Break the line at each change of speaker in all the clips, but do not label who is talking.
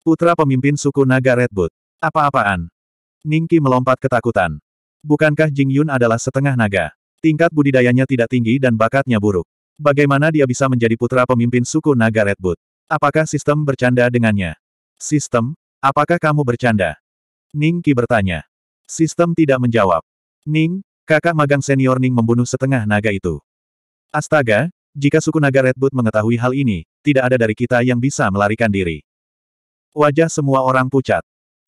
Putra pemimpin suku Naga Redwood. Apa-apaan? Ningki melompat ketakutan. Bukankah Jing Yun adalah setengah naga? Tingkat budidayanya tidak tinggi dan bakatnya buruk. Bagaimana dia bisa menjadi putra pemimpin suku Naga Redwood? Apakah sistem bercanda dengannya? Sistem, apakah kamu bercanda? Ningki bertanya. Sistem tidak menjawab. Ning, kakak magang senior Ning membunuh setengah naga itu. Astaga, jika suku naga Redwood mengetahui hal ini, tidak ada dari kita yang bisa melarikan diri. Wajah semua orang pucat.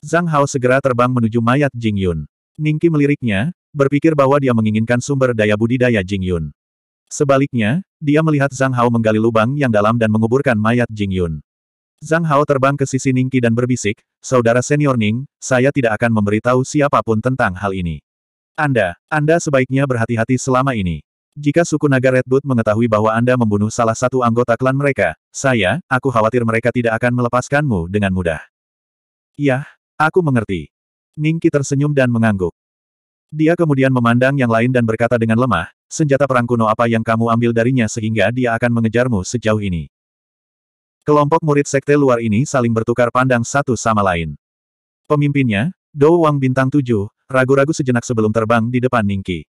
Zhang Hao segera terbang menuju mayat Jing Yun. Ningki meliriknya, berpikir bahwa dia menginginkan sumber daya budidaya Jing Yun. Sebaliknya, dia melihat Zhang Hao menggali lubang yang dalam dan menguburkan mayat Jing Yun. Zhang Hao terbang ke sisi Ningki dan berbisik, Saudara senior Ning, saya tidak akan memberitahu siapapun tentang hal ini. Anda, Anda sebaiknya berhati-hati selama ini. Jika suku naga Redwood mengetahui bahwa Anda membunuh salah satu anggota klan mereka, saya, aku khawatir mereka tidak akan melepaskanmu dengan mudah. Yah, aku mengerti. Ningki tersenyum dan mengangguk. Dia kemudian memandang yang lain dan berkata dengan lemah, senjata perang kuno apa yang kamu ambil darinya sehingga dia akan mengejarmu sejauh ini. Kelompok murid sekte luar ini saling bertukar pandang satu sama lain. Pemimpinnya, Dou Wang Bintang 7, ragu-ragu sejenak sebelum terbang di depan Ningki.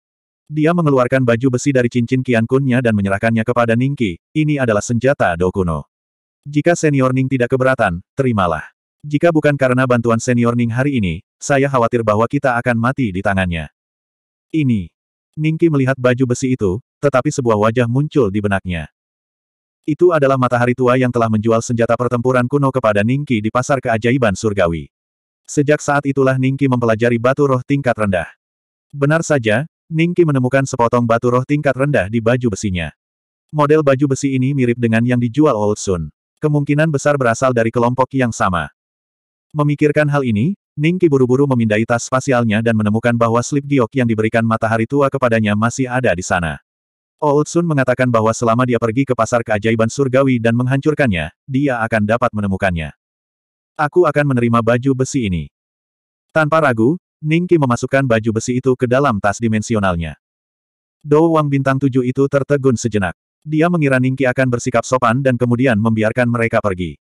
Dia mengeluarkan baju besi dari cincin kiankunnya dan menyerahkannya kepada Ningki, ini adalah senjata Dokuno. Jika senior Ning tidak keberatan, terimalah. Jika bukan karena bantuan senior Ning hari ini, saya khawatir bahwa kita akan mati di tangannya. Ini. Ningki melihat baju besi itu, tetapi sebuah wajah muncul di benaknya. Itu adalah matahari tua yang telah menjual senjata pertempuran kuno kepada Ningki di pasar keajaiban surgawi. Sejak saat itulah Ningki mempelajari batu roh tingkat rendah. Benar saja, Ningki menemukan sepotong batu roh tingkat rendah di baju besinya. Model baju besi ini mirip dengan yang dijual Old Sun. Kemungkinan besar berasal dari kelompok yang sama. Memikirkan hal ini, Ningki buru-buru memindai tas spasialnya dan menemukan bahwa slip giok yang diberikan matahari tua kepadanya masih ada di sana. Old Sun mengatakan bahwa selama dia pergi ke pasar keajaiban surgawi dan menghancurkannya, dia akan dapat menemukannya. Aku akan menerima baju besi ini. Tanpa ragu, Ningki memasukkan baju besi itu ke dalam tas dimensionalnya. Dou Wang bintang tujuh itu tertegun sejenak. Dia mengira Ningki akan bersikap sopan dan kemudian membiarkan mereka pergi.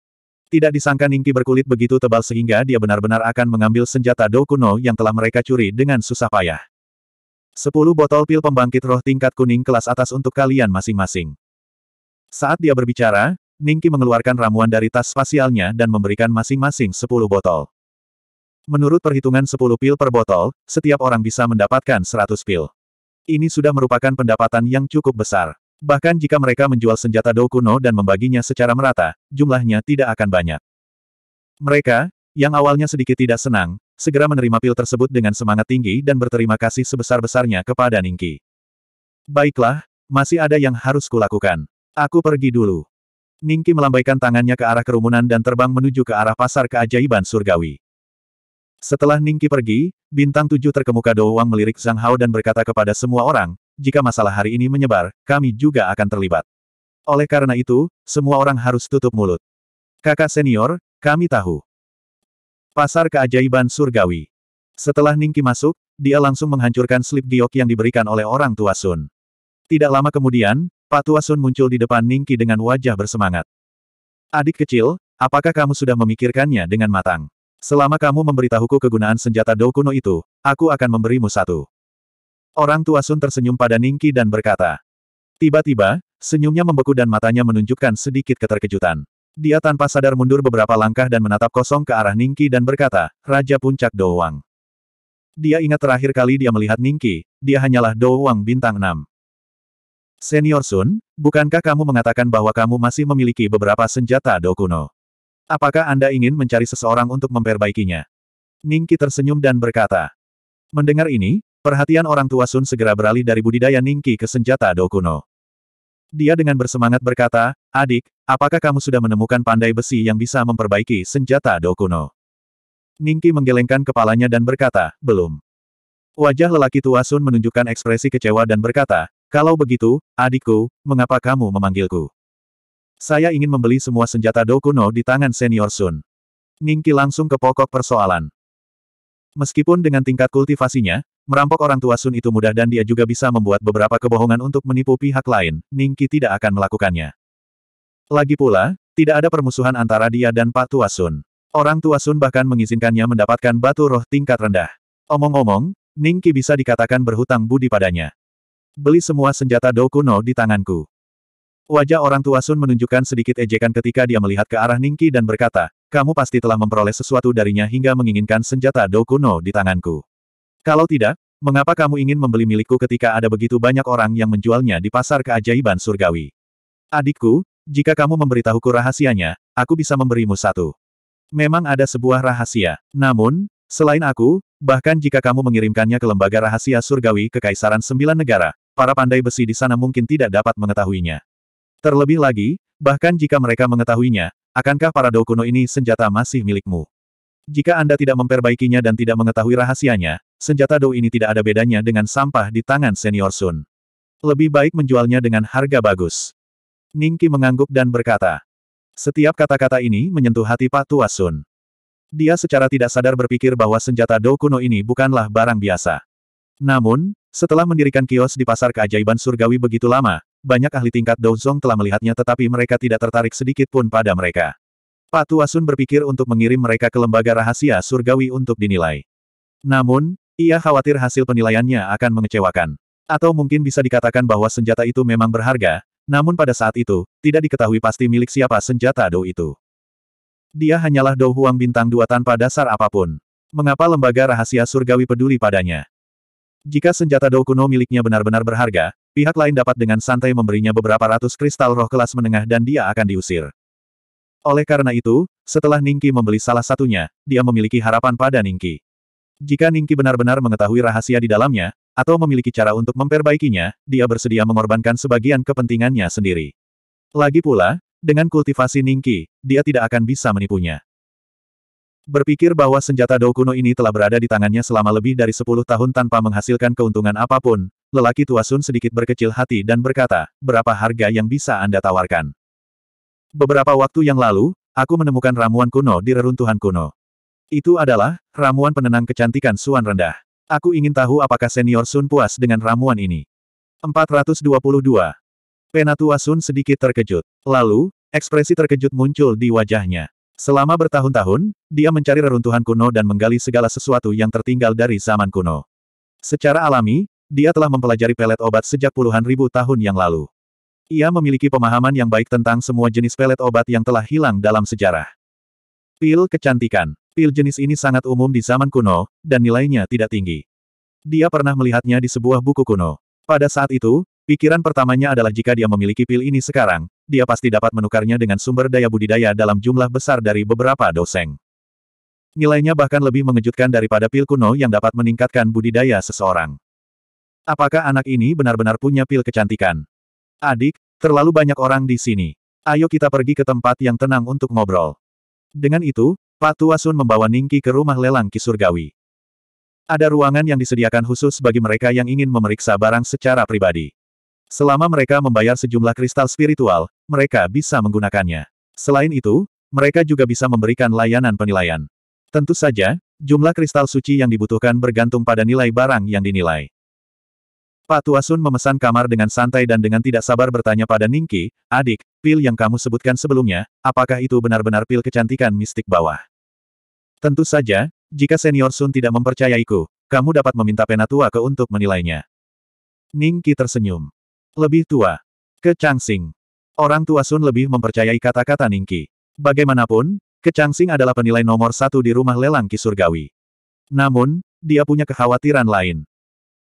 Tidak disangka Ningki berkulit begitu tebal sehingga dia benar-benar akan mengambil senjata Dou kuno yang telah mereka curi dengan susah payah. Sepuluh botol pil pembangkit roh tingkat kuning kelas atas untuk kalian masing-masing. Saat dia berbicara, Ningki mengeluarkan ramuan dari tas spasialnya dan memberikan masing-masing sepuluh botol. Menurut perhitungan 10 pil per botol, setiap orang bisa mendapatkan 100 pil. Ini sudah merupakan pendapatan yang cukup besar. Bahkan jika mereka menjual senjata kuno dan membaginya secara merata, jumlahnya tidak akan banyak. Mereka, yang awalnya sedikit tidak senang, segera menerima pil tersebut dengan semangat tinggi dan berterima kasih sebesar-besarnya kepada Ningki. Baiklah, masih ada yang harus kulakukan. Aku pergi dulu. Ningki melambaikan tangannya ke arah kerumunan dan terbang menuju ke arah pasar keajaiban surgawi. Setelah Ningki pergi, bintang tujuh terkemuka Do Wang melirik Zhang Hao dan berkata kepada semua orang, jika masalah hari ini menyebar, kami juga akan terlibat. Oleh karena itu, semua orang harus tutup mulut. Kakak senior, kami tahu. Pasar keajaiban surgawi. Setelah Ningki masuk, dia langsung menghancurkan slip giok yang diberikan oleh orang tua Sun. Tidak lama kemudian, Pak Tua Sun muncul di depan Ningki dengan wajah bersemangat. Adik kecil, apakah kamu sudah memikirkannya dengan matang? Selama kamu memberitahuku kegunaan senjata Dou kuno itu, aku akan memberimu satu. Orang tua Sun tersenyum pada Ningki dan berkata. Tiba-tiba, senyumnya membeku dan matanya menunjukkan sedikit keterkejutan. Dia tanpa sadar mundur beberapa langkah dan menatap kosong ke arah Ningki dan berkata, Raja Puncak Dou Wang. Dia ingat terakhir kali dia melihat Ningki, dia hanyalah Dou Wang bintang 6. Senior Sun, bukankah kamu mengatakan bahwa kamu masih memiliki beberapa senjata Dou kuno? Apakah Anda ingin mencari seseorang untuk memperbaikinya? Ningki tersenyum dan berkata. Mendengar ini, perhatian orang tua Sun segera beralih dari budidaya Ningki ke senjata Dokuno. Dia dengan bersemangat berkata, Adik, apakah kamu sudah menemukan pandai besi yang bisa memperbaiki senjata Dokuno? Ningki menggelengkan kepalanya dan berkata, Belum. Wajah lelaki tua Sun menunjukkan ekspresi kecewa dan berkata, Kalau begitu, adikku, mengapa kamu memanggilku? Saya ingin membeli semua senjata Dokuno di tangan senior Sun. Ningki langsung ke pokok persoalan. Meskipun dengan tingkat kultivasinya, merampok orang tua Sun itu mudah dan dia juga bisa membuat beberapa kebohongan untuk menipu pihak lain, Ningki tidak akan melakukannya. Lagi pula, tidak ada permusuhan antara dia dan Pak Tua Sun. Orang tua Sun bahkan mengizinkannya mendapatkan batu roh tingkat rendah. Omong-omong, Ningki bisa dikatakan berhutang budi padanya. Beli semua senjata Dokuno di tanganku. Wajah orang tua Sun menunjukkan sedikit ejekan ketika dia melihat ke arah Ningki dan berkata, kamu pasti telah memperoleh sesuatu darinya hingga menginginkan senjata Dokuno di tanganku. Kalau tidak, mengapa kamu ingin membeli milikku ketika ada begitu banyak orang yang menjualnya di pasar keajaiban surgawi? Adikku, jika kamu memberitahuku rahasianya, aku bisa memberimu satu. Memang ada sebuah rahasia. Namun, selain aku, bahkan jika kamu mengirimkannya ke lembaga rahasia surgawi Kekaisaran Sembilan Negara, para pandai besi di sana mungkin tidak dapat mengetahuinya. Terlebih lagi, bahkan jika mereka mengetahuinya, akankah para kuno ini senjata masih milikmu? Jika Anda tidak memperbaikinya dan tidak mengetahui rahasianya, senjata Dou ini tidak ada bedanya dengan sampah di tangan senior Sun. Lebih baik menjualnya dengan harga bagus. Ningki mengangguk dan berkata. Setiap kata-kata ini menyentuh hati Pak Tua Sun. Dia secara tidak sadar berpikir bahwa senjata Dou kuno ini bukanlah barang biasa. Namun, setelah mendirikan kios di pasar keajaiban surgawi begitu lama, banyak ahli tingkat Douzong telah melihatnya tetapi mereka tidak tertarik sedikit pun pada mereka. Patu Asun berpikir untuk mengirim mereka ke lembaga rahasia surgawi untuk dinilai. Namun, ia khawatir hasil penilaiannya akan mengecewakan. Atau mungkin bisa dikatakan bahwa senjata itu memang berharga, namun pada saat itu, tidak diketahui pasti milik siapa senjata Dou itu. Dia hanyalah Dou Huang bintang dua tanpa dasar apapun. Mengapa lembaga rahasia surgawi peduli padanya? Jika senjata Dou kuno miliknya benar-benar berharga, Pihak lain dapat dengan santai memberinya beberapa ratus kristal roh kelas menengah dan dia akan diusir. Oleh karena itu, setelah Ningki membeli salah satunya, dia memiliki harapan pada Ningki. Jika Ningki benar-benar mengetahui rahasia di dalamnya, atau memiliki cara untuk memperbaikinya, dia bersedia mengorbankan sebagian kepentingannya sendiri. Lagi pula, dengan kultivasi Ningki, dia tidak akan bisa menipunya. Berpikir bahwa senjata Dokuno ini telah berada di tangannya selama lebih dari 10 tahun tanpa menghasilkan keuntungan apapun, lelaki tua Sun sedikit berkecil hati dan berkata, berapa harga yang bisa Anda tawarkan? Beberapa waktu yang lalu, aku menemukan ramuan kuno di reruntuhan kuno. Itu adalah, ramuan penenang kecantikan Suan Rendah. Aku ingin tahu apakah senior Sun puas dengan ramuan ini. 422. Penatua Sun sedikit terkejut. Lalu, ekspresi terkejut muncul di wajahnya. Selama bertahun-tahun, dia mencari reruntuhan kuno dan menggali segala sesuatu yang tertinggal dari zaman kuno. Secara alami, dia telah mempelajari pelet obat sejak puluhan ribu tahun yang lalu. Ia memiliki pemahaman yang baik tentang semua jenis pelet obat yang telah hilang dalam sejarah. Pil kecantikan. Pil jenis ini sangat umum di zaman kuno, dan nilainya tidak tinggi. Dia pernah melihatnya di sebuah buku kuno. Pada saat itu, pikiran pertamanya adalah jika dia memiliki pil ini sekarang, dia pasti dapat menukarnya dengan sumber daya budidaya dalam jumlah besar dari beberapa doseng. Nilainya bahkan lebih mengejutkan daripada pil kuno yang dapat meningkatkan budidaya seseorang. Apakah anak ini benar-benar punya pil kecantikan? Adik, terlalu banyak orang di sini. Ayo kita pergi ke tempat yang tenang untuk ngobrol. Dengan itu, Pak Tua Sun membawa Ningki ke rumah lelang Kisurgawi. Ada ruangan yang disediakan khusus bagi mereka yang ingin memeriksa barang secara pribadi. Selama mereka membayar sejumlah kristal spiritual, mereka bisa menggunakannya. Selain itu, mereka juga bisa memberikan layanan penilaian. Tentu saja, jumlah kristal suci yang dibutuhkan bergantung pada nilai barang yang dinilai. Pak Tua Sun memesan kamar dengan santai dan dengan tidak sabar bertanya pada Ningki, adik, pil yang kamu sebutkan sebelumnya, apakah itu benar-benar pil kecantikan mistik bawah? Tentu saja, jika senior Sun tidak mempercayaiku, kamu dapat meminta penatua ke untuk menilainya. Ningki tersenyum. Lebih tua. Ke Changsing. Orang tua Sun lebih mempercayai kata-kata Ningki. Bagaimanapun, Ke Changsing adalah penilai nomor satu di rumah lelang Kisurgawi. Namun, dia punya kekhawatiran lain.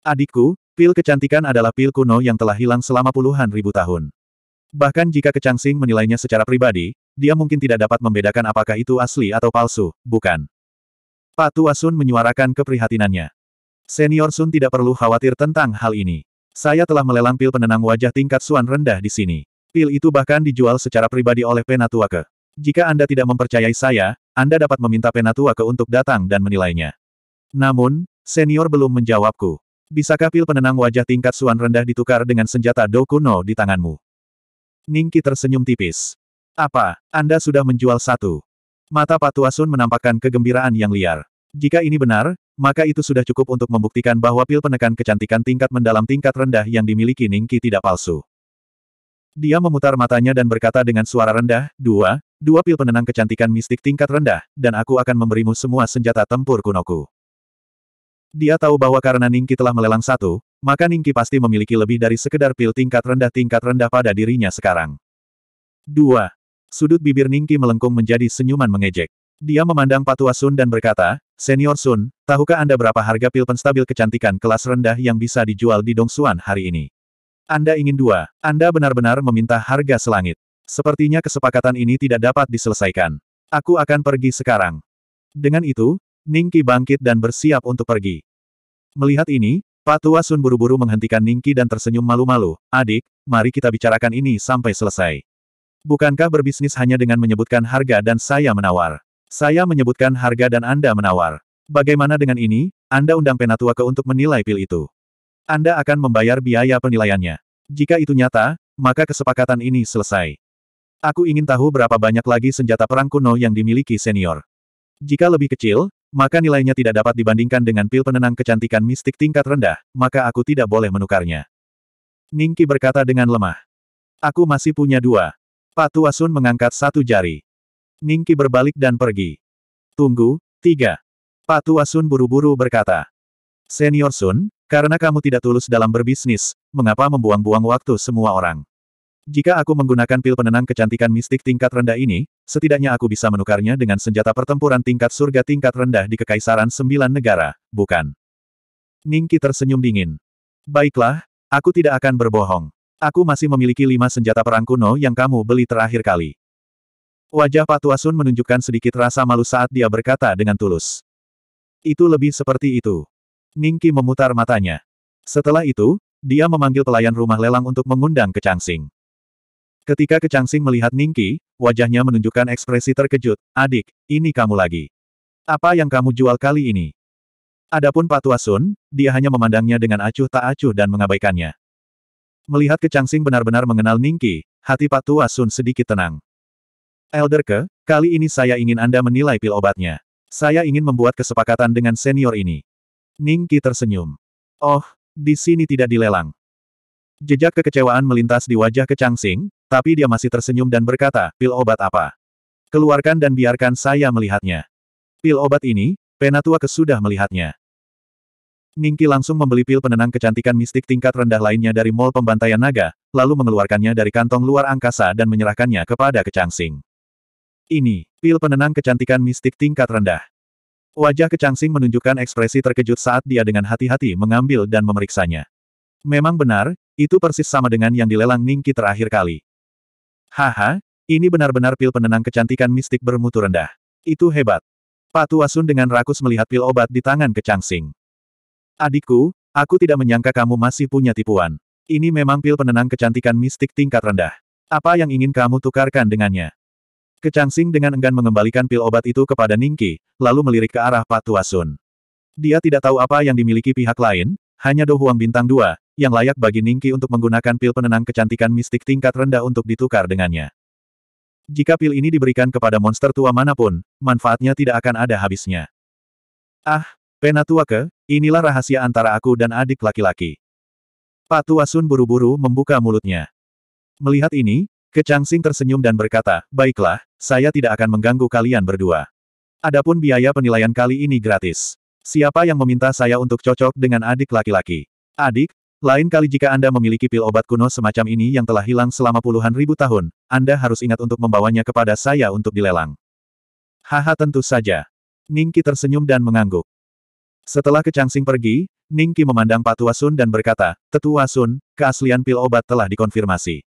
Adikku, Pil kecantikan adalah pil kuno yang telah hilang selama puluhan ribu tahun. Bahkan jika Kecangsing menilainya secara pribadi, dia mungkin tidak dapat membedakan apakah itu asli atau palsu, bukan? Pak Tua Sun menyuarakan keprihatinannya. Senior Sun tidak perlu khawatir tentang hal ini. Saya telah melelang pil penenang wajah tingkat Suan rendah di sini. Pil itu bahkan dijual secara pribadi oleh penatua ke. Jika Anda tidak mempercayai saya, Anda dapat meminta penatua ke untuk datang dan menilainya. Namun, senior belum menjawabku. Bisakah pil penenang wajah tingkat Suan rendah ditukar dengan senjata Dokuno di tanganmu? Ningki tersenyum tipis. Apa, Anda sudah menjual satu? Mata Pak Tuasun menampakkan kegembiraan yang liar. Jika ini benar, maka itu sudah cukup untuk membuktikan bahwa pil penekan kecantikan tingkat mendalam tingkat rendah yang dimiliki Ningki tidak palsu. Dia memutar matanya dan berkata dengan suara rendah, dua, dua pil penenang kecantikan mistik tingkat rendah, dan aku akan memberimu semua senjata tempur kunoku. Dia tahu bahwa karena Ningki telah melelang satu, maka Ningki pasti memiliki lebih dari sekedar pil tingkat rendah-tingkat rendah pada dirinya sekarang. 2. Sudut bibir Ningki melengkung menjadi senyuman mengejek. Dia memandang Patua Sun dan berkata, Senior Sun, tahukah Anda berapa harga pil penstabil kecantikan kelas rendah yang bisa dijual di Dongsuan hari ini? Anda ingin dua, Anda benar-benar meminta harga selangit. Sepertinya kesepakatan ini tidak dapat diselesaikan. Aku akan pergi sekarang. Dengan itu, Ningki bangkit dan bersiap untuk pergi. Melihat ini, Patua Sun buru-buru menghentikan Ningki dan tersenyum malu-malu, adik, mari kita bicarakan ini sampai selesai. Bukankah berbisnis hanya dengan menyebutkan harga dan saya menawar? Saya menyebutkan harga dan Anda menawar. Bagaimana dengan ini, Anda undang Penatua ke untuk menilai pil itu. Anda akan membayar biaya penilaiannya. Jika itu nyata, maka kesepakatan ini selesai. Aku ingin tahu berapa banyak lagi senjata perang kuno yang dimiliki senior. Jika lebih kecil, maka nilainya tidak dapat dibandingkan dengan pil penenang kecantikan mistik tingkat rendah, maka aku tidak boleh menukarnya. Ningki berkata dengan lemah. Aku masih punya dua. Patu Asun mengangkat satu jari. Ningki berbalik dan pergi. Tunggu, tiga. Patu Asun buru-buru berkata. Senior Sun, karena kamu tidak tulus dalam berbisnis, mengapa membuang-buang waktu semua orang? Jika aku menggunakan pil penenang kecantikan mistik tingkat rendah ini, Setidaknya aku bisa menukarnya dengan senjata pertempuran tingkat surga tingkat rendah di Kekaisaran Sembilan Negara, bukan? Ningki tersenyum dingin. Baiklah, aku tidak akan berbohong. Aku masih memiliki lima senjata perang kuno yang kamu beli terakhir kali. Wajah Pak Tuasun menunjukkan sedikit rasa malu saat dia berkata dengan tulus. Itu lebih seperti itu. Ningki memutar matanya. Setelah itu, dia memanggil pelayan rumah lelang untuk mengundang ke Changsing. Ketika Kecangsing melihat Ningki, wajahnya menunjukkan ekspresi terkejut, adik, ini kamu lagi. Apa yang kamu jual kali ini? Adapun Pak Sun, dia hanya memandangnya dengan acuh tak acuh dan mengabaikannya. Melihat Kecangsing benar-benar mengenal Ningki, hati Pak Sun sedikit tenang. Elder Ke, kali ini saya ingin Anda menilai pil obatnya. Saya ingin membuat kesepakatan dengan senior ini. Ningki tersenyum. Oh, di sini tidak dilelang. Jejak kekecewaan melintas di wajah Kecangsing, tapi dia masih tersenyum dan berkata, pil obat apa? Keluarkan dan biarkan saya melihatnya. Pil obat ini, Penatua kesudah melihatnya. Ningki langsung membeli pil penenang kecantikan mistik tingkat rendah lainnya dari mall pembantaian naga, lalu mengeluarkannya dari kantong luar angkasa dan menyerahkannya kepada Kecangsing. Ini, pil penenang kecantikan mistik tingkat rendah. Wajah Kecangsing menunjukkan ekspresi terkejut saat dia dengan hati-hati mengambil dan memeriksanya. Memang benar, itu persis sama dengan yang dilelang Ningki terakhir kali. Haha, ini benar-benar pil penenang kecantikan mistik bermutu rendah. Itu hebat. Patu Asun dengan rakus melihat pil obat di tangan kecangsing. Adikku, aku tidak menyangka kamu masih punya tipuan. Ini memang pil penenang kecantikan mistik tingkat rendah. Apa yang ingin kamu tukarkan dengannya? Kecangsing dengan enggan mengembalikan pil obat itu kepada Ningki, lalu melirik ke arah Patu Asun. Dia tidak tahu apa yang dimiliki pihak lain, hanya Dohuang bintang 2, yang layak bagi Ningki untuk menggunakan pil penenang kecantikan mistik tingkat rendah untuk ditukar dengannya. Jika pil ini diberikan kepada monster tua manapun, manfaatnya tidak akan ada habisnya. Ah, penatua ke, inilah rahasia antara aku dan adik laki-laki. Pak Tua Sun buru-buru membuka mulutnya. Melihat ini, Kecangsing tersenyum dan berkata, Baiklah, saya tidak akan mengganggu kalian berdua. Adapun biaya penilaian kali ini gratis. Siapa yang meminta saya untuk cocok dengan adik laki-laki? Adik, lain kali jika Anda memiliki pil obat kuno semacam ini yang telah hilang selama puluhan ribu tahun, Anda harus ingat untuk membawanya kepada saya untuk dilelang. Haha tentu saja. Ningki tersenyum dan mengangguk. Setelah kecangsing pergi, Ningki memandang Patua Sun dan berkata, Tetua Sun, keaslian pil obat telah dikonfirmasi.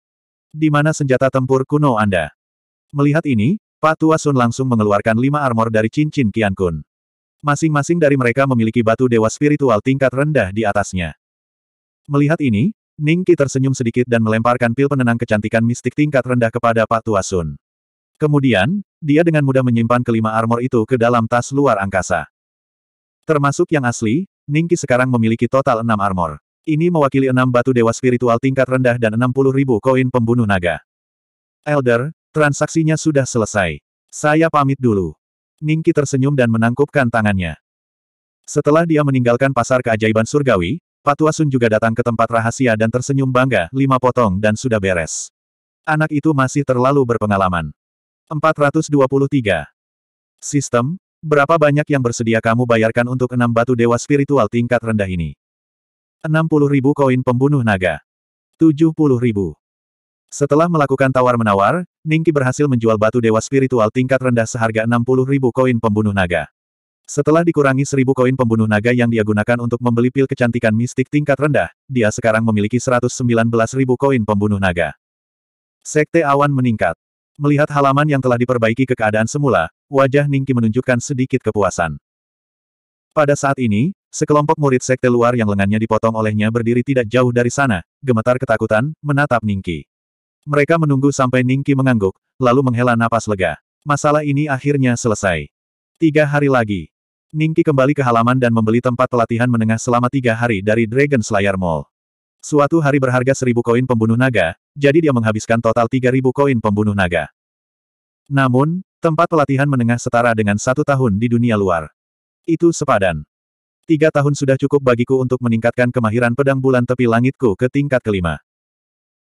Di mana senjata tempur kuno Anda? Melihat ini, Patua Sun langsung mengeluarkan lima armor dari cincin Kian Kun. Masing-masing dari mereka memiliki batu dewa spiritual tingkat rendah di atasnya. Melihat ini, Ning Qi tersenyum sedikit dan melemparkan pil penenang kecantikan mistik tingkat rendah kepada Pak Tua Sun. Kemudian, dia dengan mudah menyimpan kelima armor itu ke dalam tas luar angkasa. Termasuk yang asli, Ning Qi sekarang memiliki total enam armor. Ini mewakili enam batu dewa spiritual tingkat rendah dan enam puluh ribu koin pembunuh naga. Elder, transaksinya sudah selesai. Saya pamit dulu. Ningki tersenyum dan menangkupkan tangannya. Setelah dia meninggalkan pasar keajaiban surgawi, Patua juga datang ke tempat rahasia dan tersenyum bangga, lima potong dan sudah beres. Anak itu masih terlalu berpengalaman. 423. Sistem, berapa banyak yang bersedia kamu bayarkan untuk enam batu dewa spiritual tingkat rendah ini? 60 ribu koin pembunuh naga. 70 ribu. Setelah melakukan tawar-menawar, Ningki berhasil menjual batu dewa spiritual tingkat rendah seharga 60 ribu koin pembunuh naga. Setelah dikurangi 1000 koin pembunuh naga yang dia gunakan untuk membeli pil kecantikan mistik tingkat rendah, dia sekarang memiliki 119 ribu koin pembunuh naga. Sekte awan meningkat. Melihat halaman yang telah diperbaiki ke keadaan semula, wajah Ningki menunjukkan sedikit kepuasan. Pada saat ini, sekelompok murid sekte luar yang lengannya dipotong olehnya berdiri tidak jauh dari sana, gemetar ketakutan, menatap Ningki. Mereka menunggu sampai Ningki mengangguk, lalu menghela napas lega. Masalah ini akhirnya selesai. Tiga hari lagi. Ningki kembali ke halaman dan membeli tempat pelatihan menengah selama tiga hari dari Dragon Slayer Mall. Suatu hari berharga seribu koin pembunuh naga, jadi dia menghabiskan total tiga ribu koin pembunuh naga. Namun, tempat pelatihan menengah setara dengan satu tahun di dunia luar. Itu sepadan. Tiga tahun sudah cukup bagiku untuk meningkatkan kemahiran pedang bulan tepi langitku ke tingkat kelima.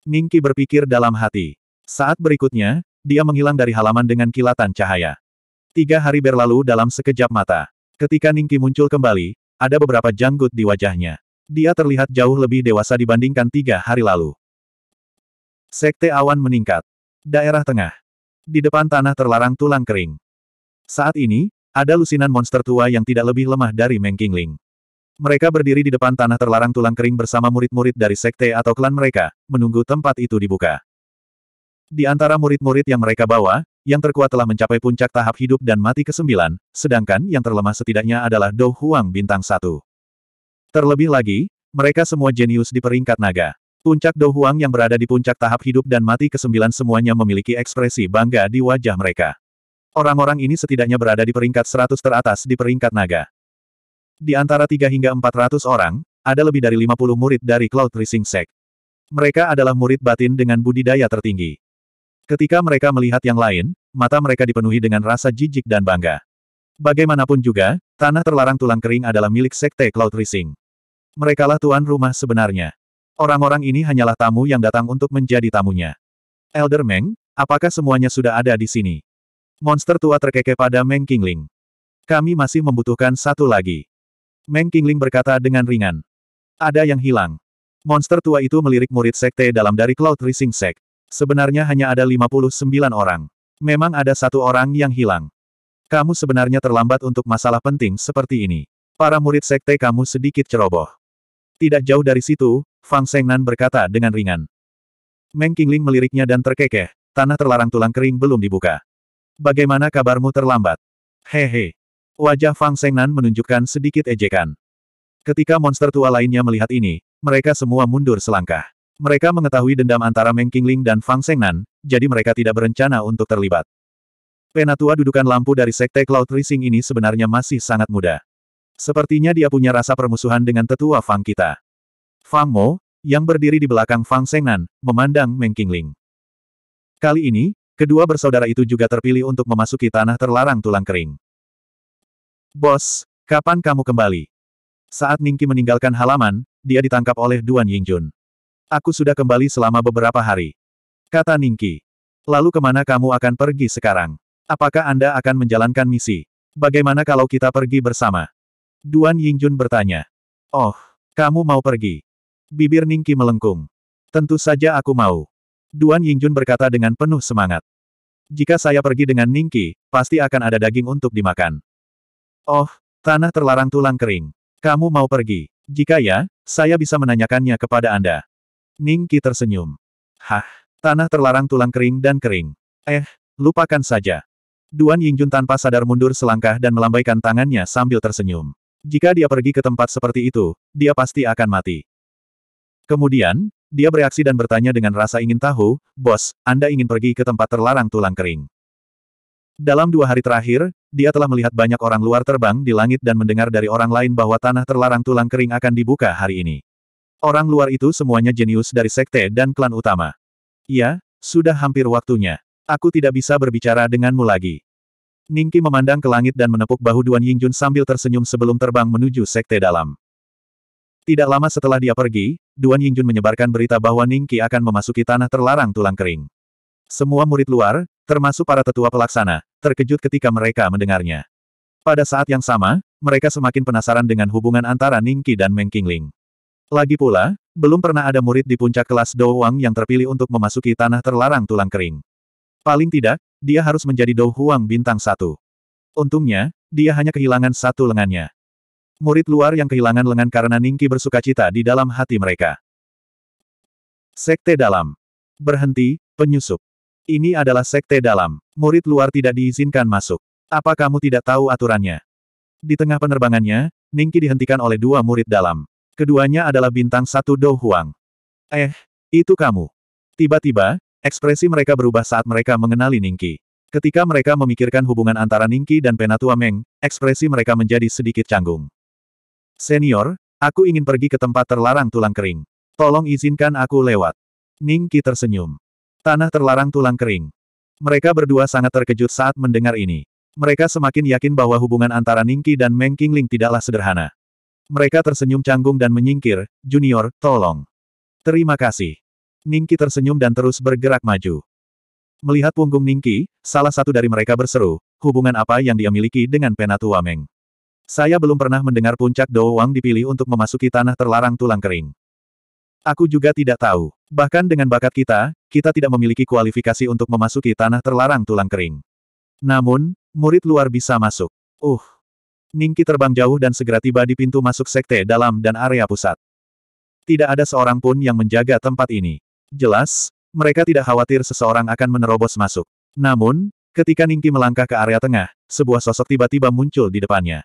Ningki berpikir dalam hati. Saat berikutnya, dia menghilang dari halaman dengan kilatan cahaya. Tiga hari berlalu dalam sekejap mata. Ketika Ningki muncul kembali, ada beberapa janggut di wajahnya. Dia terlihat jauh lebih dewasa dibandingkan tiga hari lalu. Sekte awan meningkat. Daerah tengah. Di depan tanah terlarang tulang kering. Saat ini, ada lusinan monster tua yang tidak lebih lemah dari Mengkingling. Mereka berdiri di depan tanah terlarang tulang kering bersama murid-murid dari sekte atau klan mereka, menunggu tempat itu dibuka. Di antara murid-murid yang mereka bawa, yang terkuat telah mencapai puncak tahap hidup dan mati ke-9, sedangkan yang terlemah setidaknya adalah Dou Huang bintang satu. Terlebih lagi, mereka semua jenius di peringkat naga. Puncak Dou Huang yang berada di puncak tahap hidup dan mati ke-9 semuanya memiliki ekspresi bangga di wajah mereka. Orang-orang ini setidaknya berada di peringkat 100 teratas di peringkat naga. Di antara 3 hingga 400 orang, ada lebih dari 50 murid dari Cloud Rising Sect. Mereka adalah murid batin dengan budidaya tertinggi. Ketika mereka melihat yang lain, mata mereka dipenuhi dengan rasa jijik dan bangga. Bagaimanapun juga, tanah terlarang tulang kering adalah milik Sekte Cloud Rising. Merekalah tuan rumah sebenarnya. Orang-orang ini hanyalah tamu yang datang untuk menjadi tamunya. Elder Meng, apakah semuanya sudah ada di sini? Monster tua terkekeh pada Meng Kingling. Kami masih membutuhkan satu lagi. Meng Qingling berkata dengan ringan. Ada yang hilang. Monster tua itu melirik murid sekte dalam dari Cloud Rising Sect. Sebenarnya hanya ada 59 orang. Memang ada satu orang yang hilang. Kamu sebenarnya terlambat untuk masalah penting seperti ini. Para murid sekte kamu sedikit ceroboh. Tidak jauh dari situ, Fang Sengnan berkata dengan ringan. Meng Qingling meliriknya dan terkekeh, tanah terlarang tulang kering belum dibuka. Bagaimana kabarmu terlambat? Hehe. Wajah Fang Sengnan menunjukkan sedikit ejekan. Ketika monster tua lainnya melihat ini, mereka semua mundur selangkah. Mereka mengetahui dendam antara Meng Qingling dan Fang Sengnan, jadi mereka tidak berencana untuk terlibat. Penatua dudukan lampu dari Sekte Cloud Rising ini sebenarnya masih sangat muda. Sepertinya dia punya rasa permusuhan dengan tetua Fang kita. Fang Mo, yang berdiri di belakang Fang Sengnan, memandang Meng Qingling. Kali ini, kedua bersaudara itu juga terpilih untuk memasuki tanah terlarang tulang kering. Bos, kapan kamu kembali? Saat Ningki meninggalkan halaman, dia ditangkap oleh Duan Yingjun. Aku sudah kembali selama beberapa hari. Kata Ningki. Lalu kemana kamu akan pergi sekarang? Apakah Anda akan menjalankan misi? Bagaimana kalau kita pergi bersama? Duan Yingjun bertanya. Oh, kamu mau pergi? Bibir Ningki melengkung. Tentu saja aku mau. Duan Yingjun berkata dengan penuh semangat. Jika saya pergi dengan Ningki, pasti akan ada daging untuk dimakan. Oh, tanah terlarang tulang kering. Kamu mau pergi? Jika ya, saya bisa menanyakannya kepada Anda. Ning Qi tersenyum. Hah, tanah terlarang tulang kering dan kering. Eh, lupakan saja. Duan Yingjun tanpa sadar mundur selangkah dan melambaikan tangannya sambil tersenyum. Jika dia pergi ke tempat seperti itu, dia pasti akan mati. Kemudian, dia bereaksi dan bertanya dengan rasa ingin tahu, Bos, Anda ingin pergi ke tempat terlarang tulang kering. Dalam dua hari terakhir, dia telah melihat banyak orang luar terbang di langit dan mendengar dari orang lain bahwa tanah terlarang tulang kering akan dibuka hari ini. Orang luar itu semuanya jenius dari sekte dan klan utama. Ya, sudah hampir waktunya. Aku tidak bisa berbicara denganmu lagi. Ningki memandang ke langit dan menepuk bahu Duan Yingjun sambil tersenyum sebelum terbang menuju sekte dalam. Tidak lama setelah dia pergi, Duan Yingjun menyebarkan berita bahwa Ningki akan memasuki tanah terlarang tulang kering. Semua murid luar, termasuk para tetua pelaksana, terkejut ketika mereka mendengarnya. Pada saat yang sama, mereka semakin penasaran dengan hubungan antara Ningqi dan Meng Qingling. Lagi pula, belum pernah ada murid di puncak kelas Dou Huang yang terpilih untuk memasuki tanah terlarang tulang kering. Paling tidak, dia harus menjadi Dou Huang bintang satu. Untungnya, dia hanya kehilangan satu lengannya. Murid luar yang kehilangan lengan karena Ningqi bersuka cita di dalam hati mereka. Sekte dalam. Berhenti, penyusup. Ini adalah sekte dalam. Murid luar tidak diizinkan masuk. Apa kamu tidak tahu aturannya? Di tengah penerbangannya, Ningki dihentikan oleh dua murid dalam. Keduanya adalah bintang satu Dou Huang. Eh, itu kamu. Tiba-tiba, ekspresi mereka berubah saat mereka mengenali Ningki. Ketika mereka memikirkan hubungan antara Ningki dan Penatua Meng, ekspresi mereka menjadi sedikit canggung. Senior, aku ingin pergi ke tempat terlarang tulang kering. Tolong izinkan aku lewat. Ningki tersenyum. Tanah terlarang tulang kering. Mereka berdua sangat terkejut saat mendengar ini. Mereka semakin yakin bahwa hubungan antara Ningki dan Meng Qingling tidaklah sederhana. Mereka tersenyum canggung dan menyingkir, Junior, tolong. Terima kasih. Ningki tersenyum dan terus bergerak maju. Melihat punggung Ningki, salah satu dari mereka berseru, hubungan apa yang dia miliki dengan penatua Meng. Saya belum pernah mendengar puncak Dou dipilih untuk memasuki tanah terlarang tulang kering. Aku juga tidak tahu. Bahkan dengan bakat kita, kita tidak memiliki kualifikasi untuk memasuki tanah terlarang tulang kering. Namun, murid luar bisa masuk. Uh. Ningki terbang jauh dan segera tiba di pintu masuk sekte dalam dan area pusat. Tidak ada seorang pun yang menjaga tempat ini. Jelas, mereka tidak khawatir seseorang akan menerobos masuk. Namun, ketika Ningki melangkah ke area tengah, sebuah sosok tiba-tiba muncul di depannya.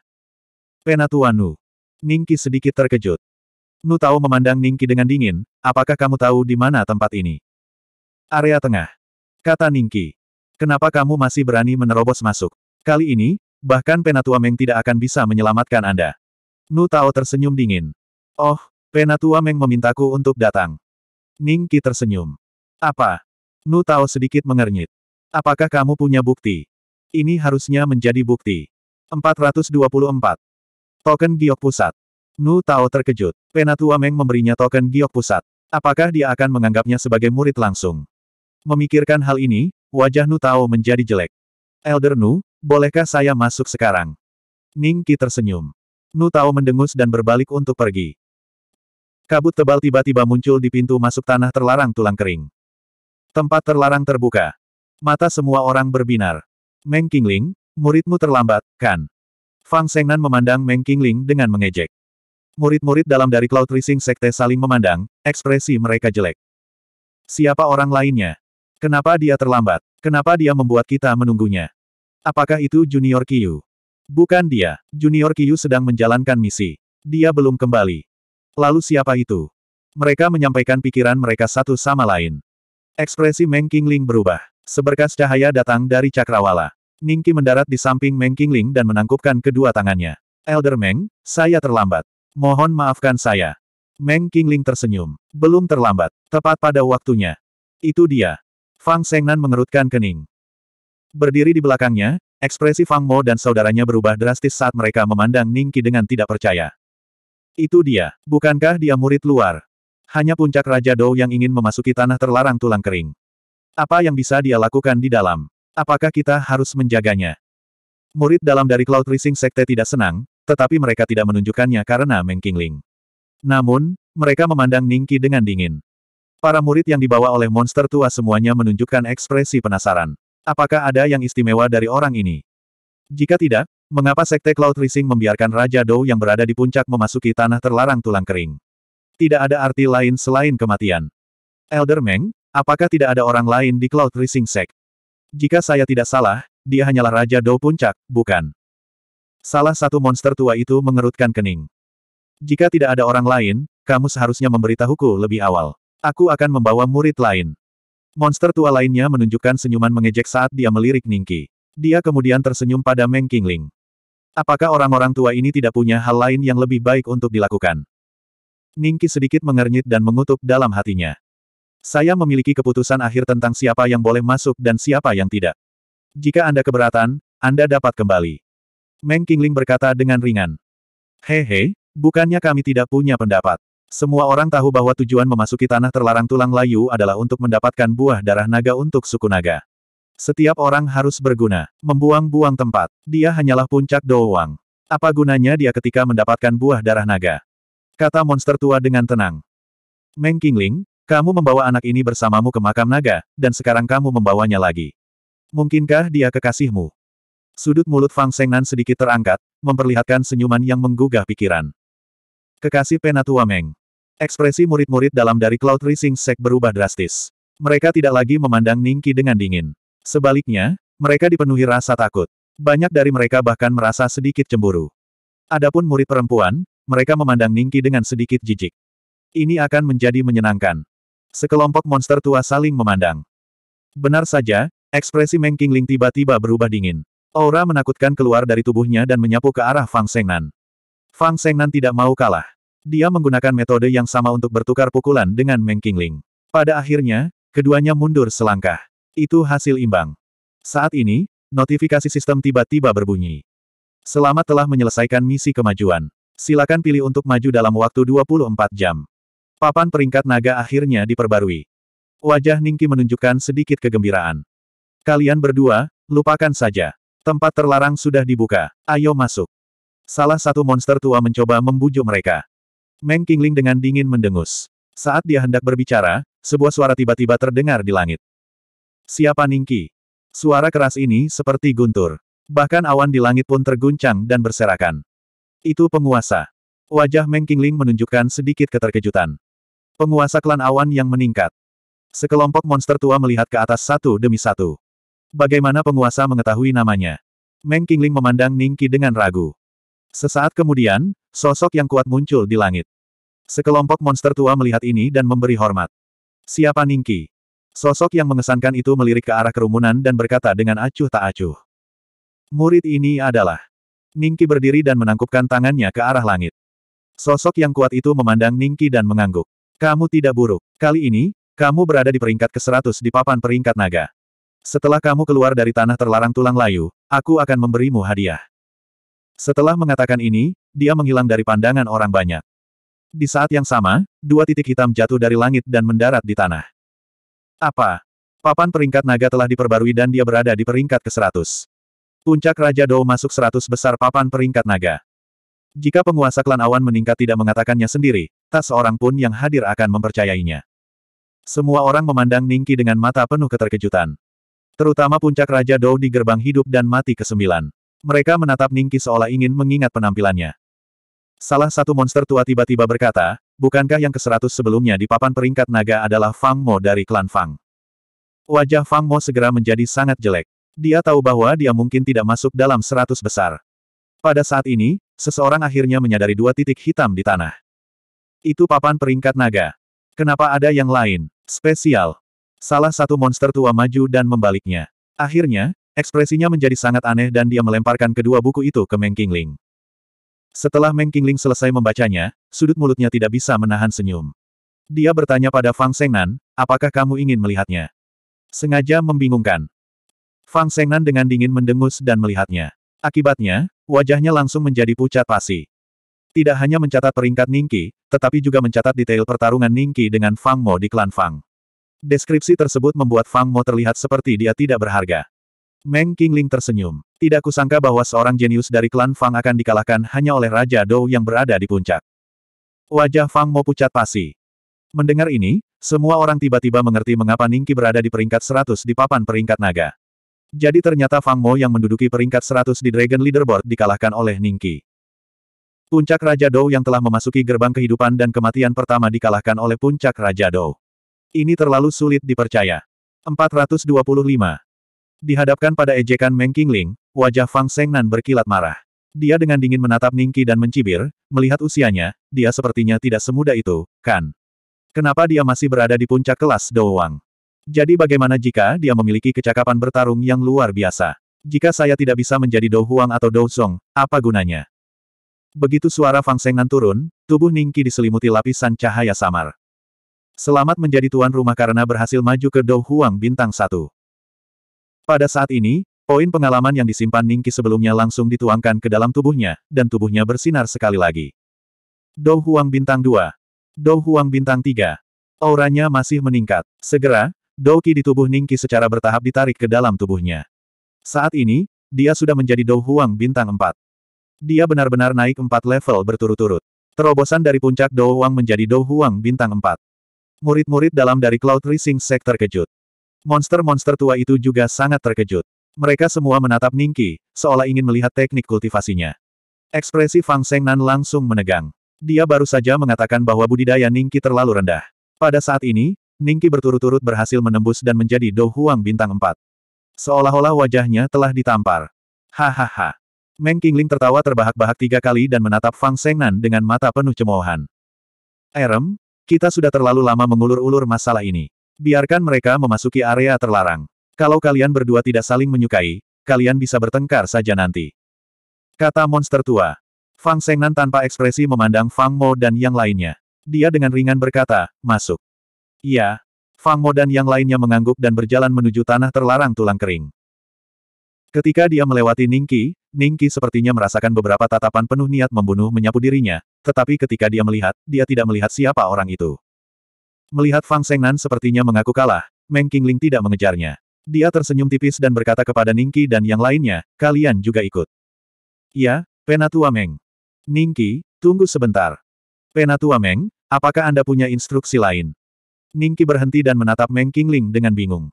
Penatuanu. Ningki sedikit terkejut. Nu Tao memandang Ningki dengan dingin, apakah kamu tahu di mana tempat ini? Area tengah. Kata Ningki. Kenapa kamu masih berani menerobos masuk? Kali ini, bahkan Penatua Meng tidak akan bisa menyelamatkan Anda. Nu Tao tersenyum dingin. Oh, Penatua Meng memintaku untuk datang. Ningki tersenyum. Apa? Nu Tao sedikit mengernyit. Apakah kamu punya bukti? Ini harusnya menjadi bukti. 424. Token Giok Pusat. Nu Tao terkejut. Penatua Meng memberinya token giok pusat. Apakah dia akan menganggapnya sebagai murid langsung? Memikirkan hal ini, wajah Nu Tao menjadi jelek. Elder Nu, bolehkah saya masuk sekarang? Ning Qi tersenyum. Nu Tao mendengus dan berbalik untuk pergi. Kabut tebal tiba-tiba muncul di pintu masuk tanah terlarang tulang kering. Tempat terlarang terbuka. Mata semua orang berbinar. Meng Qingling, muridmu terlambat, kan? Fang Sengnan memandang Meng Qingling dengan mengejek. Murid-murid dalam dari Cloud Rising Sekte saling memandang, ekspresi mereka jelek. Siapa orang lainnya? Kenapa dia terlambat? Kenapa dia membuat kita menunggunya? Apakah itu Junior Kiyu? Bukan dia. Junior Kiyu sedang menjalankan misi. Dia belum kembali. Lalu siapa itu? Mereka menyampaikan pikiran mereka satu sama lain. Ekspresi Meng Qingling berubah. Seberkas cahaya datang dari cakrawala. Ningki mendarat di samping Meng Qingling dan menangkupkan kedua tangannya. Elder Meng, saya terlambat. Mohon maafkan saya. Meng Qingling tersenyum. Belum terlambat. Tepat pada waktunya. Itu dia. Fang Sengnan mengerutkan kening. Berdiri di belakangnya, ekspresi Fang Mo dan saudaranya berubah drastis saat mereka memandang Ning Qi dengan tidak percaya. Itu dia. Bukankah dia murid luar? Hanya puncak Raja Dou yang ingin memasuki tanah terlarang tulang kering. Apa yang bisa dia lakukan di dalam? Apakah kita harus menjaganya? Murid dalam dari Cloud Rising Sekte tidak senang, tetapi mereka tidak menunjukkannya karena Meng Qingling. Namun, mereka memandang Ningki dengan dingin. Para murid yang dibawa oleh monster tua semuanya menunjukkan ekspresi penasaran. Apakah ada yang istimewa dari orang ini? Jika tidak, mengapa Sekte Cloud Rising membiarkan Raja Dou yang berada di puncak memasuki tanah terlarang tulang kering? Tidak ada arti lain selain kematian. Elder Meng, apakah tidak ada orang lain di Cloud Rising Sek? Jika saya tidak salah, dia hanyalah Raja Dou Puncak, bukan? Salah satu monster tua itu mengerutkan kening. Jika tidak ada orang lain, kamu seharusnya memberitahuku lebih awal. Aku akan membawa murid lain. Monster tua lainnya menunjukkan senyuman mengejek saat dia melirik Ningki. Dia kemudian tersenyum pada Meng Qingling. Apakah orang-orang tua ini tidak punya hal lain yang lebih baik untuk dilakukan? Ningki sedikit mengernyit dan mengutuk dalam hatinya. Saya memiliki keputusan akhir tentang siapa yang boleh masuk dan siapa yang tidak. Jika Anda keberatan, Anda dapat kembali. Meng Qingling berkata dengan ringan. Hehe, bukannya kami tidak punya pendapat. Semua orang tahu bahwa tujuan memasuki tanah terlarang tulang layu adalah untuk mendapatkan buah darah naga untuk suku naga. Setiap orang harus berguna, membuang-buang tempat. Dia hanyalah puncak doang. Apa gunanya dia ketika mendapatkan buah darah naga? Kata monster tua dengan tenang. Meng Qingling, kamu membawa anak ini bersamamu ke makam naga, dan sekarang kamu membawanya lagi. Mungkinkah dia kekasihmu? Sudut mulut Fang Sengnan sedikit terangkat, memperlihatkan senyuman yang menggugah pikiran. Kekasih Penatua Meng. Ekspresi murid-murid dalam dari Cloud Rising Sek berubah drastis. Mereka tidak lagi memandang Ningki dengan dingin. Sebaliknya, mereka dipenuhi rasa takut. Banyak dari mereka bahkan merasa sedikit cemburu. Adapun murid perempuan, mereka memandang Ningki dengan sedikit jijik. Ini akan menjadi menyenangkan. Sekelompok monster tua saling memandang. Benar saja, ekspresi Meng Qingling tiba-tiba berubah dingin. Aura menakutkan keluar dari tubuhnya dan menyapu ke arah Fang Sengnan. Fang Sengnan tidak mau kalah. Dia menggunakan metode yang sama untuk bertukar pukulan dengan Meng Qingling. Pada akhirnya, keduanya mundur selangkah. Itu hasil imbang. Saat ini, notifikasi sistem tiba-tiba berbunyi. Selamat telah menyelesaikan misi kemajuan. Silakan pilih untuk maju dalam waktu 24 jam. Papan peringkat naga akhirnya diperbarui. Wajah Ningki menunjukkan sedikit kegembiraan. Kalian berdua, lupakan saja. Tempat terlarang sudah dibuka. Ayo masuk. Salah satu monster tua mencoba membujuk mereka. Meng Qingling dengan dingin mendengus. Saat dia hendak berbicara, sebuah suara tiba-tiba terdengar di langit. Siapa Ningki? Suara keras ini seperti guntur. Bahkan awan di langit pun terguncang dan berserakan. Itu penguasa. Wajah Meng Qingling menunjukkan sedikit keterkejutan. Penguasa klan awan yang meningkat. Sekelompok monster tua melihat ke atas satu demi satu. Bagaimana penguasa mengetahui namanya? Meng Qingling memandang Qi dengan ragu. Sesaat kemudian, sosok yang kuat muncul di langit. Sekelompok monster tua melihat ini dan memberi hormat. Siapa Qi? Sosok yang mengesankan itu melirik ke arah kerumunan dan berkata dengan acuh tak acuh. Murid ini adalah. Qi berdiri dan menangkupkan tangannya ke arah langit. Sosok yang kuat itu memandang Qi dan mengangguk. Kamu tidak buruk. Kali ini, kamu berada di peringkat ke-100 di papan peringkat naga. Setelah kamu keluar dari tanah terlarang tulang layu, aku akan memberimu hadiah. Setelah mengatakan ini, dia menghilang dari pandangan orang banyak. Di saat yang sama, dua titik hitam jatuh dari langit dan mendarat di tanah. Apa? Papan peringkat naga telah diperbarui dan dia berada di peringkat ke-100. Puncak Raja Dou masuk 100 besar papan peringkat naga. Jika penguasa klan awan meningkat tidak mengatakannya sendiri, tak seorang pun yang hadir akan mempercayainya. Semua orang memandang Ningki dengan mata penuh keterkejutan. Terutama puncak Raja Dou di gerbang hidup dan mati ke-9. Mereka menatap Ningki seolah ingin mengingat penampilannya. Salah satu monster tua tiba-tiba berkata, bukankah yang ke-100 sebelumnya di papan peringkat naga adalah Fang Mo dari klan Fang? Wajah Fang Mo segera menjadi sangat jelek. Dia tahu bahwa dia mungkin tidak masuk dalam 100 besar. Pada saat ini, seseorang akhirnya menyadari dua titik hitam di tanah. Itu papan peringkat naga. Kenapa ada yang lain? Spesial. Salah satu monster tua maju dan membaliknya. Akhirnya, ekspresinya menjadi sangat aneh dan dia melemparkan kedua buku itu ke Meng Qingling. Setelah Meng Qingling selesai membacanya, sudut mulutnya tidak bisa menahan senyum. Dia bertanya pada Fang Sengnan, apakah kamu ingin melihatnya? Sengaja membingungkan. Fang Sengnan dengan dingin mendengus dan melihatnya. Akibatnya, wajahnya langsung menjadi pucat pasi. Tidak hanya mencatat peringkat Ningki, tetapi juga mencatat detail pertarungan Ningki dengan Fang Mo di klan Fang. Deskripsi tersebut membuat Fang Mo terlihat seperti dia tidak berharga. Meng Qingling tersenyum. Tidak kusangka bahwa seorang jenius dari klan Fang akan dikalahkan hanya oleh Raja Dou yang berada di puncak. Wajah Fang Mo pucat pasi. Mendengar ini, semua orang tiba-tiba mengerti mengapa Ningki berada di peringkat 100 di papan peringkat naga. Jadi ternyata Fang Mo yang menduduki peringkat 100 di Dragon Leaderboard dikalahkan oleh Ningki. Puncak Raja Dou yang telah memasuki gerbang kehidupan dan kematian pertama dikalahkan oleh Puncak Raja Dou. Ini terlalu sulit dipercaya. 425. Dihadapkan pada ejekan Meng Qingling, wajah Fang Sengnan berkilat marah. Dia dengan dingin menatap Ningki dan mencibir, melihat usianya, dia sepertinya tidak semudah itu, kan? Kenapa dia masih berada di puncak kelas Doang? Jadi bagaimana jika dia memiliki kecakapan bertarung yang luar biasa? Jika saya tidak bisa menjadi Dou Huang atau Dou Song, apa gunanya? Begitu suara Fang Sengnan turun, tubuh Ningki diselimuti lapisan cahaya samar. Selamat menjadi tuan rumah karena berhasil maju ke Dou Huang Bintang 1. Pada saat ini, poin pengalaman yang disimpan Ningki sebelumnya langsung dituangkan ke dalam tubuhnya, dan tubuhnya bersinar sekali lagi. Dou Huang Bintang 2. Dou Huang Bintang 3. Auranya masih meningkat. Segera, Dou di tubuh Ningki secara bertahap ditarik ke dalam tubuhnya. Saat ini, dia sudah menjadi Dou Huang Bintang 4. Dia benar-benar naik 4 level berturut-turut. Terobosan dari puncak Dou Huang menjadi Dou Huang Bintang 4. Murid-murid dalam dari Cloud Rising Sect terkejut. Monster-monster tua itu juga sangat terkejut. Mereka semua menatap Ningki, seolah ingin melihat teknik kultivasinya. Ekspresi Fang Nan langsung menegang. Dia baru saja mengatakan bahwa budidaya Ningki terlalu rendah. Pada saat ini, Ningki berturut-turut berhasil menembus dan menjadi Dou Huang bintang 4. Seolah-olah wajahnya telah ditampar. Hahaha. Meng Qingling tertawa terbahak-bahak tiga kali dan menatap Fang Nan dengan mata penuh cemoohan. Erem, kita sudah terlalu lama mengulur-ulur masalah ini. Biarkan mereka memasuki area terlarang. Kalau kalian berdua tidak saling menyukai, kalian bisa bertengkar saja nanti. Kata monster tua. Fang Sengnan tanpa ekspresi memandang Fang Mo dan yang lainnya. Dia dengan ringan berkata, masuk. Iya. Fang Mo dan yang lainnya mengangguk dan berjalan menuju tanah terlarang tulang kering. Ketika dia melewati Ningki, Ningki sepertinya merasakan beberapa tatapan penuh niat membunuh menyapu dirinya, tetapi ketika dia melihat, dia tidak melihat siapa orang itu. Melihat Fang Sengnan sepertinya mengaku kalah, Meng Qingling tidak mengejarnya. Dia tersenyum tipis dan berkata kepada Ningki dan yang lainnya, kalian juga ikut. Ya, Penatua Meng. Ningki, tunggu sebentar. Penatua Meng, apakah Anda punya instruksi lain? Ningki berhenti dan menatap Meng Qingling dengan bingung.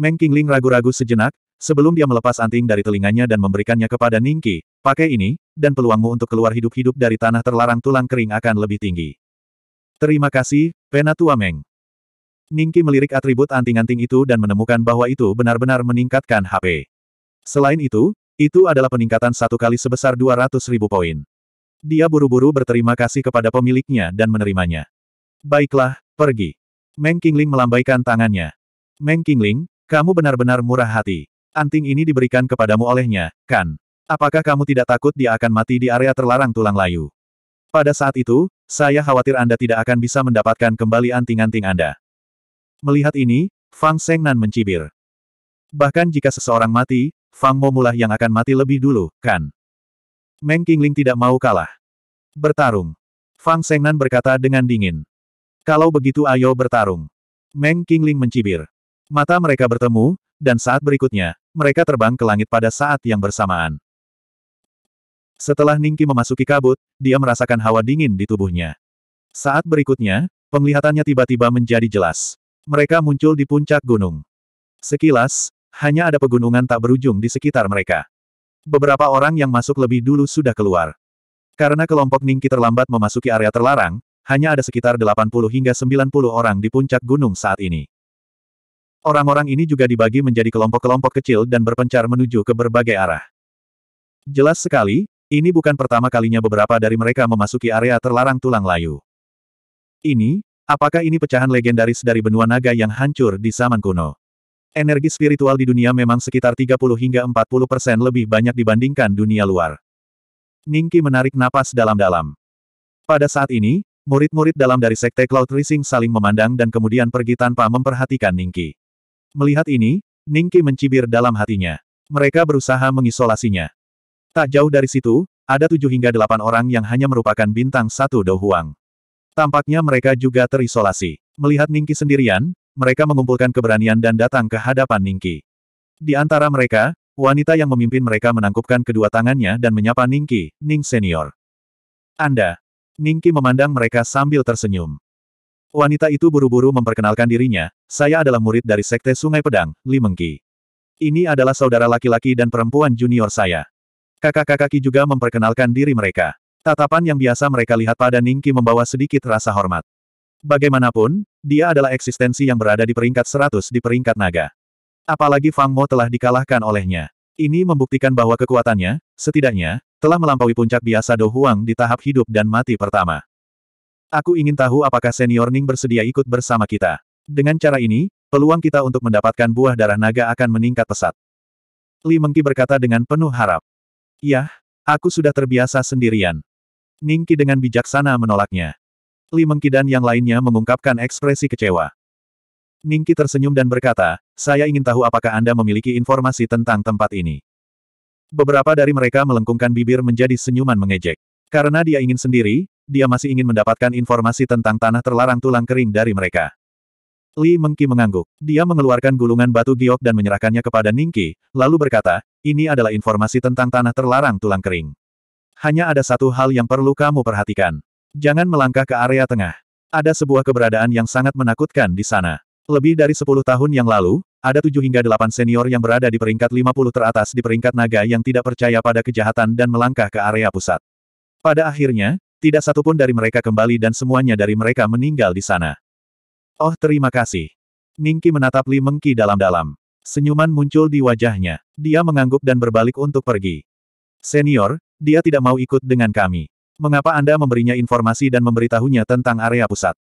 Meng Qingling ragu-ragu sejenak, sebelum dia melepas anting dari telinganya dan memberikannya kepada Ningki, pakai ini, dan peluangmu untuk keluar hidup-hidup dari tanah terlarang tulang kering akan lebih tinggi. Terima kasih, Penatua Meng. Ningki melirik atribut anting-anting itu dan menemukan bahwa itu benar-benar meningkatkan HP. Selain itu, itu adalah peningkatan satu kali sebesar 200 ribu poin. Dia buru-buru berterima kasih kepada pemiliknya dan menerimanya. Baiklah, pergi. Meng Qingling melambaikan tangannya. Meng Qingling, kamu benar-benar murah hati. Anting ini diberikan kepadamu olehnya, kan? Apakah kamu tidak takut dia akan mati di area terlarang tulang layu? Pada saat itu, saya khawatir Anda tidak akan bisa mendapatkan kembali anting-anting Anda. Melihat ini, Fang Sengnan mencibir. Bahkan jika seseorang mati, Fang Mo Momulah yang akan mati lebih dulu, kan? Meng Qingling tidak mau kalah. Bertarung. Fang Sengnan berkata dengan dingin. Kalau begitu ayo bertarung. Meng Qingling mencibir. Mata mereka bertemu, dan saat berikutnya, mereka terbang ke langit pada saat yang bersamaan. Setelah Ningki memasuki kabut, dia merasakan hawa dingin di tubuhnya. Saat berikutnya, penglihatannya tiba-tiba menjadi jelas. Mereka muncul di puncak gunung. Sekilas, hanya ada pegunungan tak berujung di sekitar mereka. Beberapa orang yang masuk lebih dulu sudah keluar. Karena kelompok Ningki terlambat memasuki area terlarang, hanya ada sekitar 80 hingga 90 orang di puncak gunung saat ini. Orang-orang ini juga dibagi menjadi kelompok-kelompok kecil dan berpencar menuju ke berbagai arah. Jelas sekali, ini bukan pertama kalinya beberapa dari mereka memasuki area terlarang tulang layu. Ini, apakah ini pecahan legendaris dari benua naga yang hancur di zaman kuno? Energi spiritual di dunia memang sekitar 30 hingga 40 persen lebih banyak dibandingkan dunia luar. Ningki menarik napas dalam-dalam. Pada saat ini, murid-murid dalam dari Sekte Cloud Rising saling memandang dan kemudian pergi tanpa memperhatikan Ningki. Melihat ini, Ningki mencibir dalam hatinya. Mereka berusaha mengisolasinya. Tak jauh dari situ, ada tujuh hingga delapan orang yang hanya merupakan bintang satu Dohuang. Tampaknya mereka juga terisolasi. Melihat Ningki sendirian, mereka mengumpulkan keberanian dan datang ke hadapan Ningki. Di antara mereka, wanita yang memimpin mereka menangkupkan kedua tangannya dan menyapa Ningki, Ning Senior. Anda. Ningki memandang mereka sambil tersenyum. Wanita itu buru-buru memperkenalkan dirinya, saya adalah murid dari Sekte Sungai Pedang, Limengki. Ini adalah saudara laki-laki dan perempuan junior saya kakak Ki juga memperkenalkan diri mereka. Tatapan yang biasa mereka lihat pada Ningki membawa sedikit rasa hormat. Bagaimanapun, dia adalah eksistensi yang berada di peringkat 100 di peringkat naga. Apalagi Fang Mo telah dikalahkan olehnya. Ini membuktikan bahwa kekuatannya, setidaknya, telah melampaui puncak biasa Do Huang di tahap hidup dan mati pertama. Aku ingin tahu apakah senior Ning bersedia ikut bersama kita. Dengan cara ini, peluang kita untuk mendapatkan buah darah naga akan meningkat pesat. Li Mengki berkata dengan penuh harap. Yah, aku sudah terbiasa sendirian. Ningki dengan bijaksana menolaknya. Li Mengki dan yang lainnya mengungkapkan ekspresi kecewa. Ningki tersenyum dan berkata, saya ingin tahu apakah Anda memiliki informasi tentang tempat ini. Beberapa dari mereka melengkungkan bibir menjadi senyuman mengejek. Karena dia ingin sendiri, dia masih ingin mendapatkan informasi tentang tanah terlarang tulang kering dari mereka. Li Mengki mengangguk. Dia mengeluarkan gulungan batu giok dan menyerahkannya kepada Ningki, lalu berkata, ini adalah informasi tentang tanah terlarang tulang kering. Hanya ada satu hal yang perlu kamu perhatikan. Jangan melangkah ke area tengah. Ada sebuah keberadaan yang sangat menakutkan di sana. Lebih dari 10 tahun yang lalu, ada 7 hingga 8 senior yang berada di peringkat 50 teratas di peringkat naga yang tidak percaya pada kejahatan dan melangkah ke area pusat. Pada akhirnya, tidak satupun dari mereka kembali dan semuanya dari mereka meninggal di sana. Oh terima kasih. Ningki menatap Li Mengki dalam-dalam. Senyuman muncul di wajahnya. Dia mengangguk dan berbalik untuk pergi. Senior, dia tidak mau ikut dengan kami. Mengapa Anda memberinya informasi dan memberitahunya tentang area pusat?